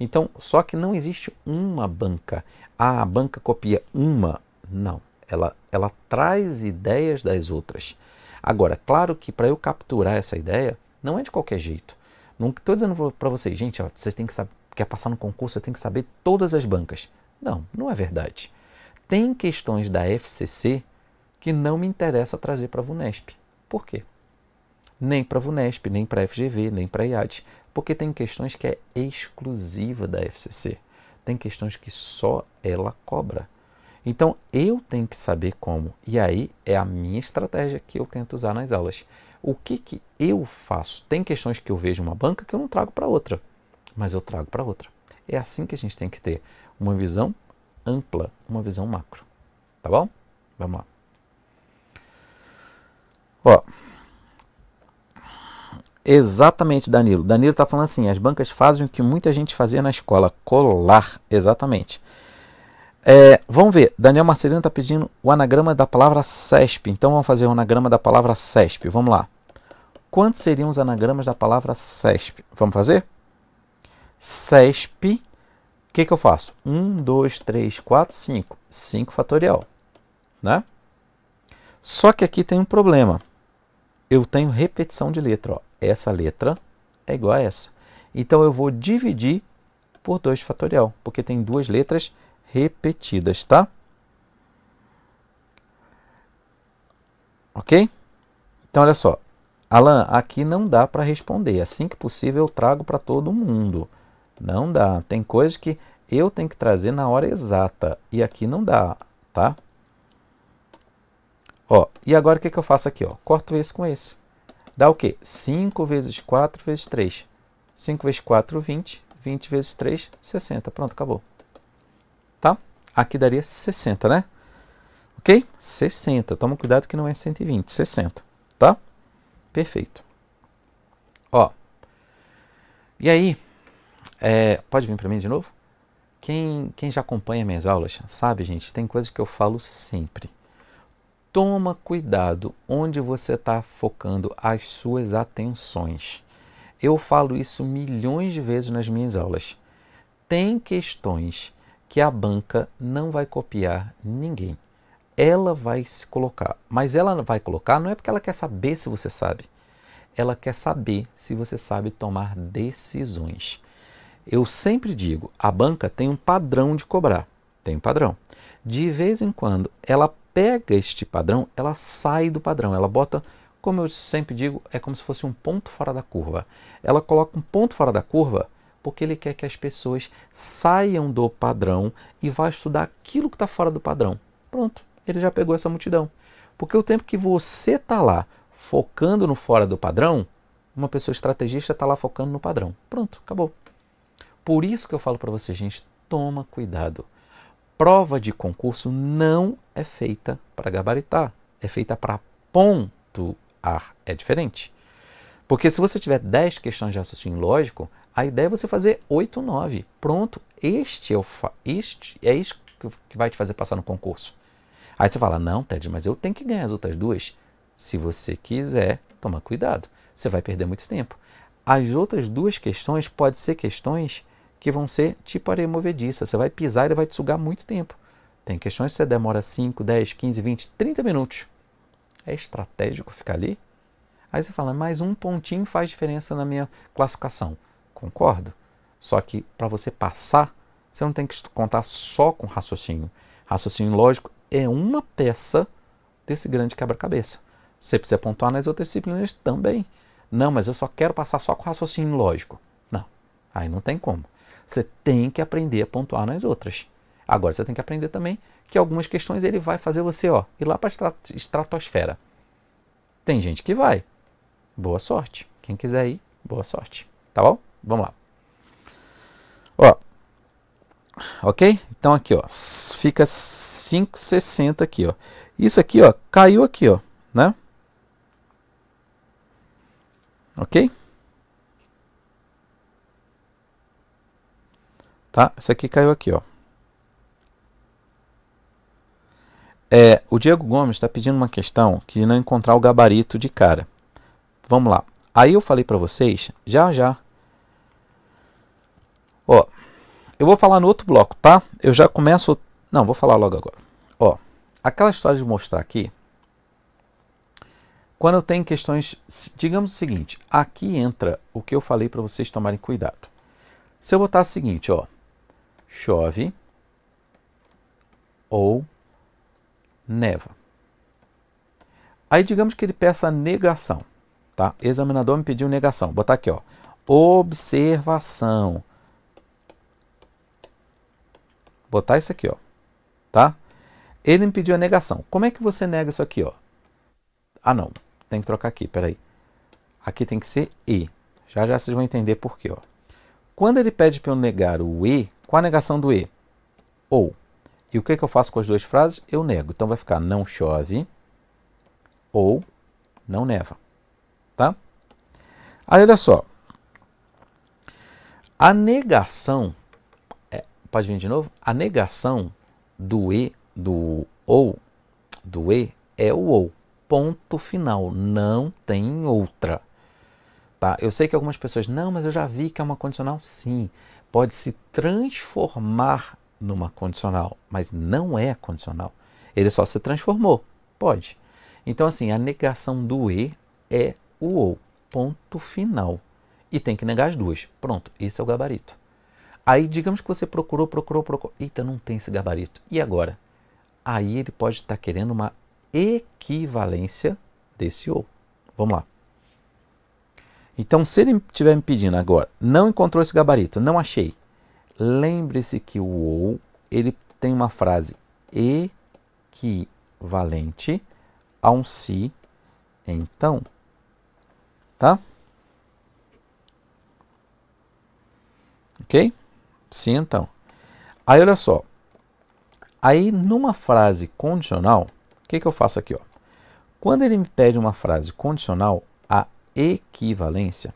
Então, só que não existe uma banca. Ah, a banca copia uma. Não. Ela, ela traz ideias das outras. Agora, claro que para eu capturar essa ideia, não é de qualquer jeito. Não estou dizendo para vocês, gente, ó, vocês têm que saber, quer passar no concurso, você tem que saber todas as bancas. Não, não é verdade. Tem questões da FCC que não me interessa trazer para a VUNESP. Por quê? Nem para a VUNESP, nem para a FGV, nem para a IAD. Porque tem questões que é exclusiva da FCC. Tem questões que só ela cobra. Então eu tenho que saber como. E aí é a minha estratégia que eu tento usar nas aulas. O que, que eu faço? Tem questões que eu vejo uma banca que eu não trago para outra, mas eu trago para outra. É assim que a gente tem que ter uma visão ampla, uma visão macro. Tá bom? Vamos lá. Ó. Exatamente, Danilo. Danilo está falando assim: as bancas fazem o que muita gente fazia na escola, colar. Exatamente. É, vamos ver, Daniel Marcelino está pedindo o anagrama da palavra CESP. Então vamos fazer o anagrama da palavra CESP. Vamos lá. Quantos seriam os anagramas da palavra CESP? Vamos fazer? CESP, o que, que eu faço? 1, 2, 3, 4, 5. 5 fatorial. Né? Só que aqui tem um problema. Eu tenho repetição de letra. Ó. Essa letra é igual a essa. Então, eu vou dividir por 2 fatorial, porque tem duas letras repetidas, tá? Ok? Então, olha só. Alan, aqui não dá para responder. Assim que possível, eu trago para todo mundo. Não dá. Tem coisas que eu tenho que trazer na hora exata. E aqui não dá, tá? Ó, e agora o que, que eu faço aqui? Ó? Corto esse com esse. Dá o quê? 5 vezes 4 vezes 3. 5 vezes 4, 20. 20 vezes 3, 60. Pronto, acabou. Tá? Aqui daria 60, né? Ok? 60. Toma cuidado que não é 120, 60. Tá? Perfeito. Ó. E aí, é, pode vir para mim de novo? Quem, quem já acompanha minhas aulas sabe, gente, tem coisas que eu falo sempre. Toma cuidado onde você está focando as suas atenções. Eu falo isso milhões de vezes nas minhas aulas. Tem questões que a banca não vai copiar ninguém. Ela vai se colocar, mas ela vai colocar não é porque ela quer saber se você sabe. Ela quer saber se você sabe tomar decisões. Eu sempre digo, a banca tem um padrão de cobrar, tem um padrão. De vez em quando, ela pega este padrão, ela sai do padrão, ela bota, como eu sempre digo, é como se fosse um ponto fora da curva. Ela coloca um ponto fora da curva porque ele quer que as pessoas saiam do padrão e vá estudar aquilo que está fora do padrão. Pronto, ele já pegou essa multidão. Porque o tempo que você está lá focando no fora do padrão, uma pessoa estrategista está lá focando no padrão. Pronto, acabou. Por isso que eu falo para você, gente, toma cuidado. Prova de concurso não é feita para gabaritar, é feita para pontuar. É diferente. Porque se você tiver 10 questões de raciocínio lógico, a ideia é você fazer 8 ou 9. Pronto, este é, o este é isso que vai te fazer passar no concurso. Aí você fala, não, Ted, mas eu tenho que ganhar as outras duas. Se você quiser, toma cuidado. Você vai perder muito tempo. As outras duas questões podem ser questões que vão ser tipo areia movediça. Você vai pisar e ele vai te sugar muito tempo. Tem questões que você demora 5, 10, 15, 20, 30 minutos. É estratégico ficar ali? Aí você fala, mas um pontinho faz diferença na minha classificação. Concordo. Só que para você passar, você não tem que contar só com raciocínio. Raciocínio lógico é uma peça desse grande quebra-cabeça. Você precisa pontuar nas outras disciplinas também. Não, mas eu só quero passar só com raciocínio lógico. Não, aí não tem como. Você tem que aprender a pontuar nas outras. Agora você tem que aprender também que algumas questões ele vai fazer você ó, ir lá para a estratosfera. Tem gente que vai. Boa sorte. Quem quiser ir, boa sorte. Tá bom? Vamos lá. Ó. Ok? Então aqui, ó. Fica 5,60 aqui, ó. Isso aqui, ó, caiu aqui, ó, né? Ok? Tá? Isso aqui caiu aqui, ó. É, o Diego Gomes está pedindo uma questão que não encontrar o gabarito de cara. Vamos lá. Aí eu falei para vocês, já já. Ó, eu vou falar no outro bloco, tá? Eu já começo... Não, vou falar logo agora. Ó, aquela história de mostrar aqui, quando eu tenho questões, digamos o seguinte, aqui entra o que eu falei para vocês tomarem cuidado. Se eu botar o seguinte, ó, chove ou neva. Aí digamos que ele peça negação, tá? Examinador me pediu negação. Vou botar aqui, ó. Observação. Vou botar isso aqui, ó. Tá? Ele me pediu a negação. Como é que você nega isso aqui, ó? Ah, não. Tem que trocar aqui, peraí. Aqui tem que ser E. Já já vocês vão entender por quê, ó. Quando ele pede para eu negar o E, qual a negação do e. Ou. E o que, é que eu faço com as duas frases? Eu nego. Então vai ficar não chove ou não neva. Tá? Aí olha só. A negação. É, pode vir de novo? A negação do e, do ou, do e é o ou. Ponto final. Não tem outra. Tá? Eu sei que algumas pessoas. Não, mas eu já vi que é uma condicional. Sim pode se transformar numa condicional, mas não é condicional. Ele só se transformou. Pode. Então, assim, a negação do E é o ou. Ponto final. E tem que negar as duas. Pronto, esse é o gabarito. Aí, digamos que você procurou, procurou, procurou. Eita, não tem esse gabarito. E agora? Aí ele pode estar querendo uma equivalência desse ou. Vamos lá. Então, se ele estiver me pedindo agora, não encontrou esse gabarito, não achei. Lembre-se que o ou, ele tem uma frase equivalente a um se, então. Tá? Ok? Sim, então. Aí, olha só. Aí, numa frase condicional, o que, que eu faço aqui? Ó? Quando ele me pede uma frase condicional, equivalência.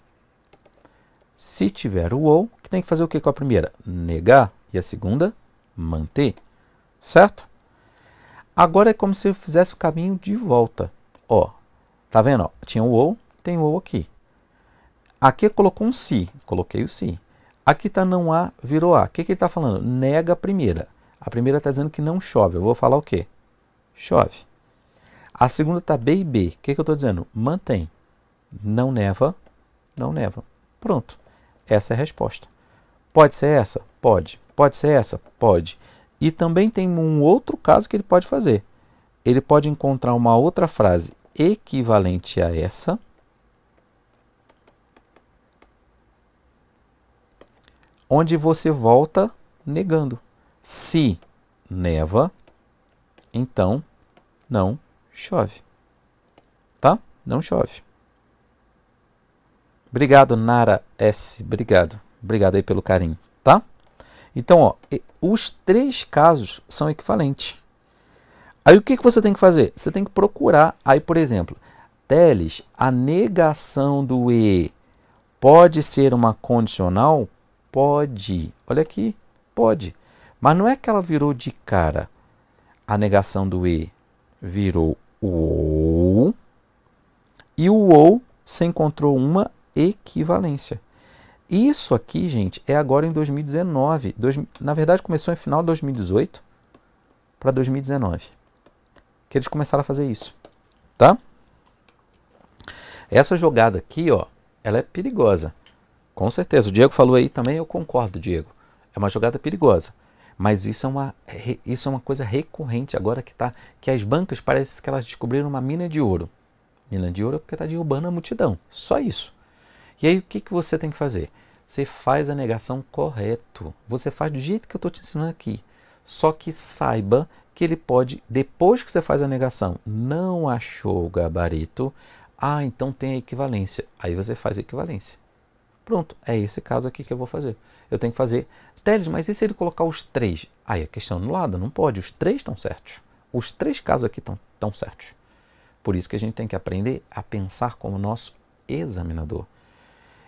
Se tiver o ou, que tem que fazer o que com a primeira? Negar. E a segunda, manter. Certo? Agora é como se eu fizesse o caminho de volta. Ó, tá vendo? Ó, tinha o ou, tem o ou aqui. Aqui colocou um si, coloquei o si. Aqui está não há, virou a. O que, que ele está falando? Nega a primeira. A primeira está dizendo que não chove. Eu vou falar o quê? Chove. A segunda está B e B. O que, que eu estou dizendo? Mantém. Não neva, não neva. Pronto. Essa é a resposta. Pode ser essa? Pode. Pode ser essa? Pode. E também tem um outro caso que ele pode fazer. Ele pode encontrar uma outra frase equivalente a essa. Onde você volta negando. Se neva, então não chove. Tá? Não chove. Obrigado, Nara S. Obrigado. Obrigado aí pelo carinho, tá? Então, ó, os três casos são equivalentes. Aí o que, que você tem que fazer? Você tem que procurar. Aí, por exemplo, Teles, a negação do E pode ser uma condicional? Pode. Olha aqui, pode. Mas não é que ela virou de cara. A negação do E virou o ou. E o ou, você encontrou uma equivalência. Isso aqui, gente, é agora em 2019. Dois, na verdade, começou em final de 2018 para 2019. Que eles começaram a fazer isso, tá? Essa jogada aqui, ó, ela é perigosa. Com certeza. O Diego falou aí também, eu concordo, Diego. É uma jogada perigosa. Mas isso é uma, isso é uma coisa recorrente agora que tá, que as bancas parece que elas descobriram uma mina de ouro. Mina de ouro é porque está derrubando a multidão. Só isso. E aí o que, que você tem que fazer? Você faz a negação correto. Você faz do jeito que eu estou te ensinando aqui. Só que saiba que ele pode, depois que você faz a negação, não achou o gabarito, ah, então tem a equivalência. Aí você faz a equivalência. Pronto, é esse caso aqui que eu vou fazer. Eu tenho que fazer, Teles, mas e se ele colocar os três? Aí a questão anulada, não pode, os três estão certos. Os três casos aqui estão, tão certos. Por isso que a gente tem que aprender a pensar como nosso examinador.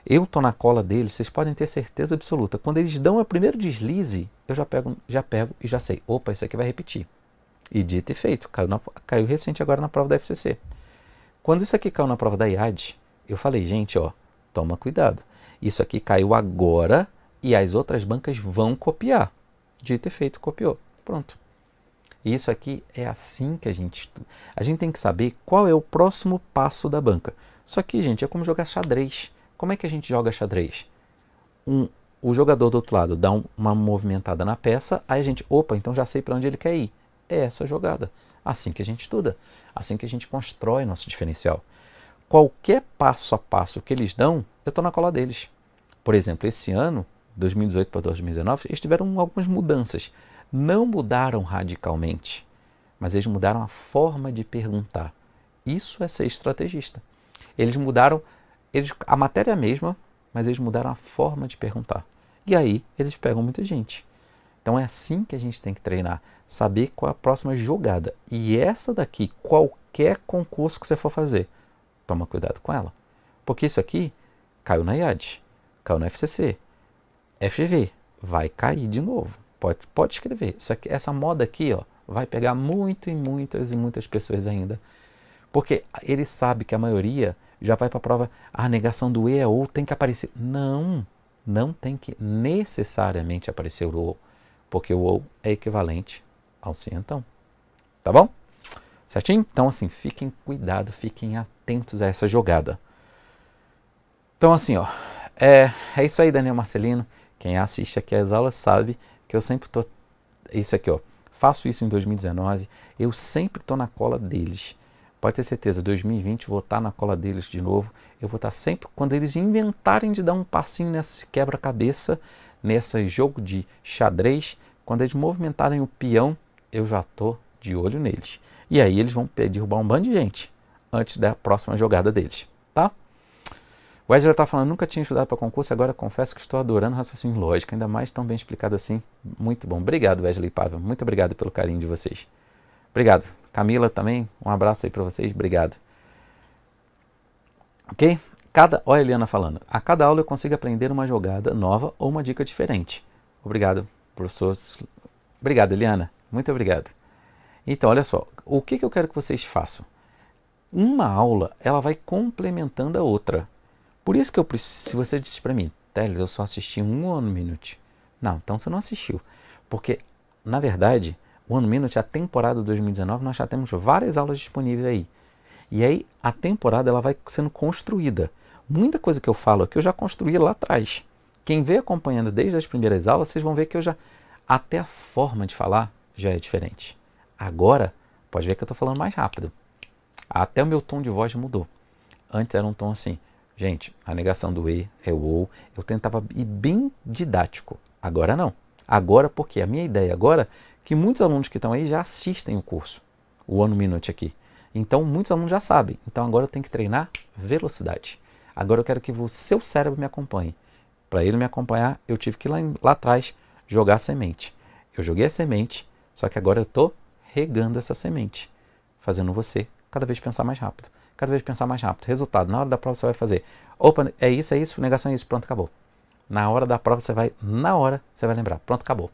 Eu tô na cola deles, vocês podem ter certeza absoluta. Quando eles dão o primeiro deslize, eu já pego, já pego e já sei. Opa, isso aqui vai repetir. E dito e feito, caiu, na, caiu recente agora na prova da FCC. Quando isso aqui caiu na prova da IAD, eu falei, gente, ó, toma cuidado. Isso aqui caiu agora e as outras bancas vão copiar. Dito e feito, copiou. Pronto. E isso aqui é assim que a gente estuda. A gente tem que saber qual é o próximo passo da banca. Só que, gente, é como jogar xadrez. Como é que a gente joga xadrez? Um, o jogador do outro lado dá um, uma movimentada na peça, aí a gente, opa, então já sei para onde ele quer ir. É essa a jogada. Assim que a gente estuda, assim que a gente constrói nosso diferencial. Qualquer passo a passo que eles dão, eu estou na cola deles. Por exemplo, esse ano, 2018 para 2019, eles tiveram algumas mudanças. Não mudaram radicalmente, mas eles mudaram a forma de perguntar. Isso é ser estrategista. Eles mudaram eles, a matéria é a mesma, mas eles mudaram a forma de perguntar. E aí eles pegam muita gente. Então é assim que a gente tem que treinar, saber qual é a próxima jogada. E essa daqui, qualquer concurso que você for fazer, toma cuidado com ela. Porque isso aqui caiu na IAD, caiu na FCC, FGV, vai cair de novo. Pode, pode escrever. Isso aqui, essa moda aqui ó, vai pegar muito e muitas e muitas pessoas ainda. Porque ele sabe que a maioria já vai para a prova, a negação do E é ou, tem que aparecer. Não, não tem que necessariamente aparecer o ou, porque o ou é equivalente ao sim então. Tá bom? Certinho? Então, assim, fiquem cuidado, fiquem atentos a essa jogada. Então, assim, ó, é, é isso aí, Daniel Marcelino. Quem assiste aqui as aulas sabe que eu sempre tô isso aqui, ó. Faço isso em 2019, eu sempre tô na cola deles. Pode ter certeza, 2020 vou estar na cola deles de novo. Eu vou estar sempre, quando eles inventarem de dar um passinho nesse quebra-cabeça, nesse jogo de xadrez, quando eles movimentarem o peão, eu já estou de olho neles. E aí eles vão derrubar um bando de gente antes da próxima jogada deles, tá? O Wesley está falando, nunca tinha estudado para concurso, agora confesso que estou adorando raciocínio lógico, ainda mais tão bem explicado assim. Muito bom. Obrigado, Wesley Pavel. Muito obrigado pelo carinho de vocês. Obrigado. Camila também, um abraço aí para vocês, obrigado. Ok? Cada, olha a Eliana falando, a cada aula eu consigo aprender uma jogada nova ou uma dica diferente. Obrigado, professor. Obrigado, Eliana. Muito obrigado. Então, olha só, o que, que eu quero que vocês façam? Uma aula, ela vai complementando a outra. Por isso que eu preciso, se você disse para mim, Teles, eu só assisti um One Minute. Não, então você não assistiu. Porque, na verdade, o ano Minute, a temporada 2019, nós já temos várias aulas disponíveis aí. E aí a temporada ela vai sendo construída. Muita coisa que eu falo aqui eu já construí lá atrás. Quem vem acompanhando desde as primeiras aulas, vocês vão ver que eu já até a forma de falar já é diferente. Agora, pode ver que eu estou falando mais rápido. Até o meu tom de voz mudou. Antes era um tom assim, gente, a negação do E é o ou. Eu tentava ir bem didático. Agora não. Agora porque a minha ideia agora que muitos alunos que estão aí já assistem o curso, o One Minute aqui. Então, muitos alunos já sabem. Então, agora eu tenho que treinar velocidade. Agora eu quero que o seu cérebro me acompanhe. Para ele me acompanhar, eu tive que lá, lá atrás jogar a semente. Eu joguei a semente, só que agora eu estou regando essa semente, fazendo você cada vez pensar mais rápido, cada vez pensar mais rápido. Resultado, na hora da prova você vai fazer, opa, é isso, é isso, negação é isso, pronto, acabou. Na hora da prova você vai, na hora você vai lembrar, pronto, acabou.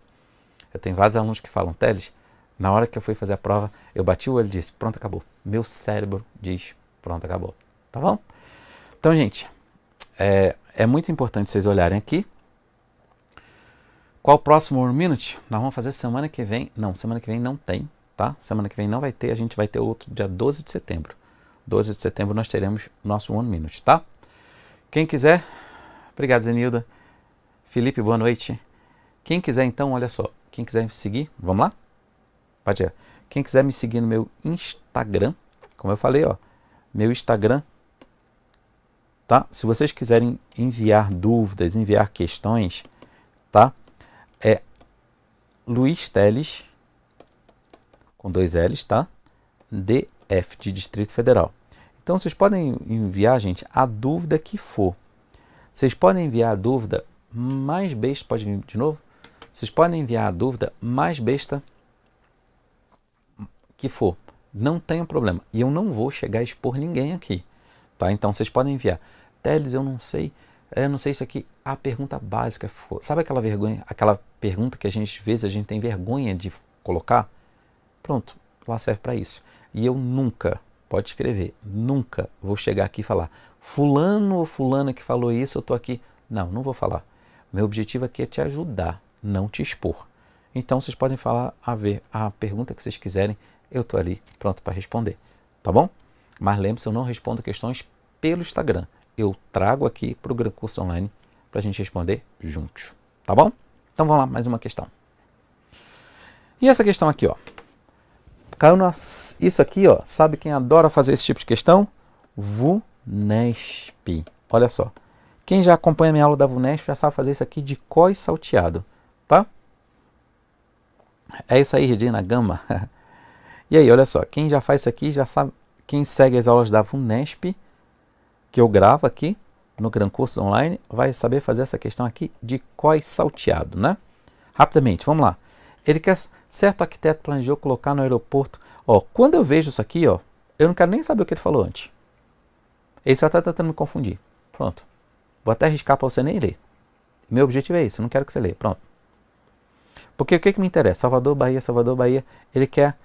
Eu tenho vários alunos que falam, Teles, na hora que eu fui fazer a prova, eu bati o olho e disse, pronto, acabou. Meu cérebro diz, pronto, acabou. Tá bom? Então, gente, é, é muito importante vocês olharem aqui. Qual o próximo One Minute? Nós vamos fazer semana que vem. Não, semana que vem não tem, tá? Semana que vem não vai ter, a gente vai ter outro dia 12 de setembro. 12 de setembro nós teremos nosso One Minute, tá? Quem quiser, obrigado Zenilda. Felipe, boa noite. Quem quiser então, olha só, quem quiser me seguir, vamos lá? ir. Quem quiser me seguir no meu Instagram, como eu falei, ó, meu Instagram, tá? Se vocês quiserem enviar dúvidas, enviar questões, tá? É Luiz Teles, com dois L's, tá? DF, de Distrito Federal. Então, vocês podem enviar, gente, a dúvida que for. Vocês podem enviar a dúvida mais besta, pode vir de novo? Vocês podem enviar a dúvida mais besta que for. Não tenha problema. E eu não vou chegar a expor ninguém aqui. Tá? Então vocês podem enviar. Teles, eu não sei. É, eu não sei isso aqui. A pergunta básica for. Sabe aquela vergonha, aquela pergunta que a gente, às vezes, a gente tem vergonha de colocar? Pronto, lá serve para isso. E eu nunca, pode escrever, nunca vou chegar aqui e falar, fulano ou fulana que falou isso, eu estou aqui. Não, não vou falar. Meu objetivo aqui é te ajudar não te expor. Então vocês podem falar a ver a pergunta que vocês quiserem, eu estou ali pronto para responder, tá bom? Mas lembre-se, eu não respondo questões pelo Instagram. Eu trago aqui para o Gran Curso Online para a gente responder juntos, tá bom? Então vamos lá, mais uma questão. E essa questão aqui, ó. Caiu nas... Isso aqui, ó. Sabe quem adora fazer esse tipo de questão? VUNESP. Olha só. Quem já acompanha minha aula da VUNESP já sabe fazer isso aqui de cois salteado tá? É isso aí, Regina Gama. e aí, olha só, quem já faz isso aqui já sabe, quem segue as aulas da VUNESP, que eu gravo aqui no Gran Curso Online, vai saber fazer essa questão aqui de COI salteado, né? Rapidamente, vamos lá. Ele quer, certo arquiteto planejou colocar no aeroporto, ó, quando eu vejo isso aqui, ó, eu não quero nem saber o que ele falou antes. Ele só está tentando me confundir. Pronto. Vou até arriscar para você nem ler. Meu objetivo é esse, eu não quero que você leia. Pronto. Porque o que, que me interessa? Salvador, Bahia, Salvador, Bahia. Ele quer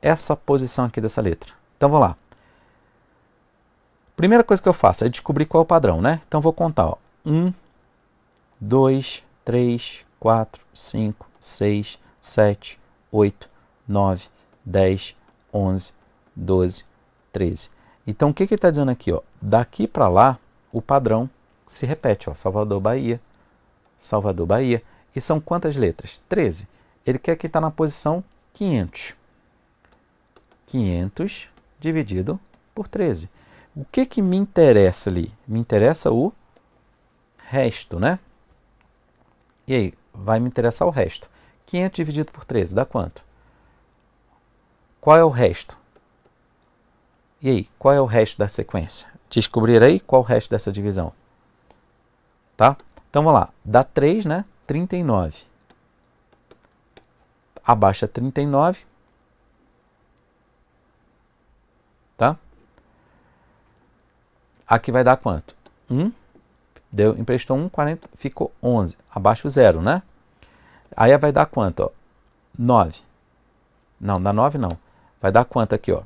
essa posição aqui dessa letra. Então vamos lá. Primeira coisa que eu faço é descobrir qual é o padrão, né? Então vou contar. 1, 2, 3, 4, 5, 6, 7, 8, 9, 10, 11, 12, 13. Então o que, que ele está dizendo aqui? Ó? Daqui para lá, o padrão se repete. Ó. Salvador, Bahia. Salvador, Bahia. E são quantas letras? 13. Ele quer que está na posição 500. 500 dividido por 13. O que, que me interessa ali? Me interessa o resto, né? E aí, vai me interessar o resto. 500 dividido por 13 dá quanto? Qual é o resto? E aí, qual é o resto da sequência? Descobrir aí qual é o resto dessa divisão. Tá? Então, vamos lá. Dá 3, né? 39. Abaixa 39. Tá? Aqui vai dar quanto? 1. Deu, emprestou 1, 40, ficou 11. Abaixa o zero, né? Aí vai dar quanto? Ó? 9. Não, dá 9 não. Vai dar quanto aqui, ó?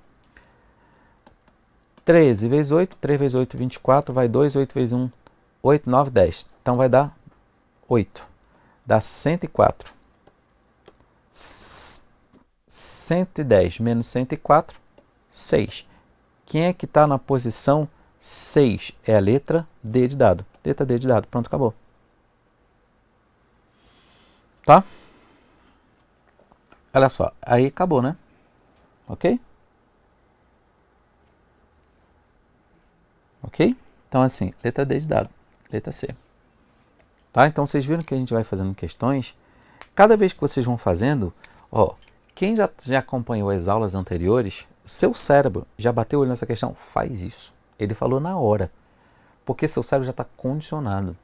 13 vezes 8, 3 vezes 8, 24, vai 2, 8 vezes 1, 8, 9, 10. Então vai dar 8 dá 104. 110 menos 104, 6. Quem é que está na posição 6? É a letra D de dado. Letra D de dado. Pronto, acabou. Tá? Olha só, aí acabou, né? Ok? Ok? Então, assim, letra D de dado, letra C. Tá? Então vocês viram que a gente vai fazendo questões. Cada vez que vocês vão fazendo, ó, quem já, já acompanhou as aulas anteriores, seu cérebro já bateu o olho nessa questão, faz isso. Ele falou na hora, porque seu cérebro já está condicionado.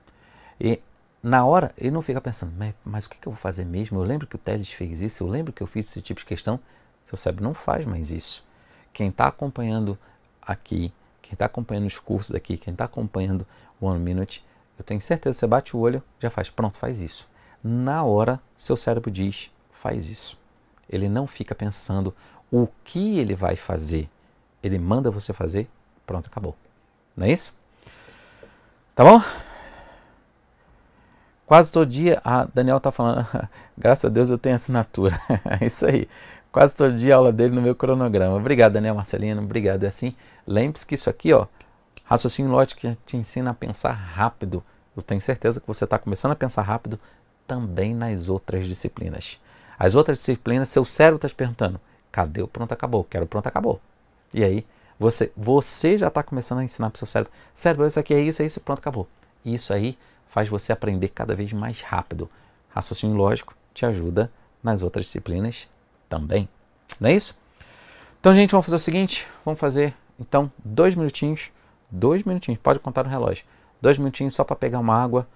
E na hora ele não fica pensando, mas, mas o que, que eu vou fazer mesmo? Eu lembro que o Teles fez isso, eu lembro que eu fiz esse tipo de questão. Seu cérebro não faz mais isso. Quem está acompanhando aqui, quem está acompanhando os cursos aqui, quem está acompanhando o One Minute, eu tenho certeza, você bate o olho, já faz, pronto, faz isso. Na hora, seu cérebro diz, faz isso. Ele não fica pensando o que ele vai fazer. Ele manda você fazer, pronto, acabou. Não é isso? Tá bom? Quase todo dia, a ah, Daniel tá falando, graças a Deus eu tenho assinatura. é isso aí. Quase todo dia a aula dele no meu cronograma. Obrigado, Daniel Marcelino. Obrigado. É assim, lembre-se que isso aqui, ó, Raciocínio lógico que te ensina a pensar rápido. Eu tenho certeza que você está começando a pensar rápido também nas outras disciplinas. As outras disciplinas, seu cérebro está te perguntando: cadê o pronto acabou? Quero o pronto acabou. E aí, você, você já está começando a ensinar para o seu cérebro: cérebro, isso aqui é isso, é isso, pronto acabou. E isso aí faz você aprender cada vez mais rápido. Raciocínio lógico te ajuda nas outras disciplinas também. Não é isso? Então, gente, vamos fazer o seguinte: vamos fazer então dois minutinhos Dois minutinhos, pode contar no relógio. Dois minutinhos só para pegar uma água.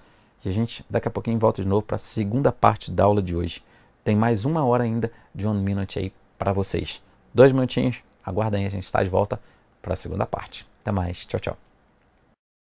E a gente daqui a pouquinho volta de novo para a segunda parte da aula de hoje. Tem mais uma hora ainda de One Minute aí para vocês. Dois minutinhos, aguardem, a gente está de volta para a segunda parte. Até mais, tchau, tchau.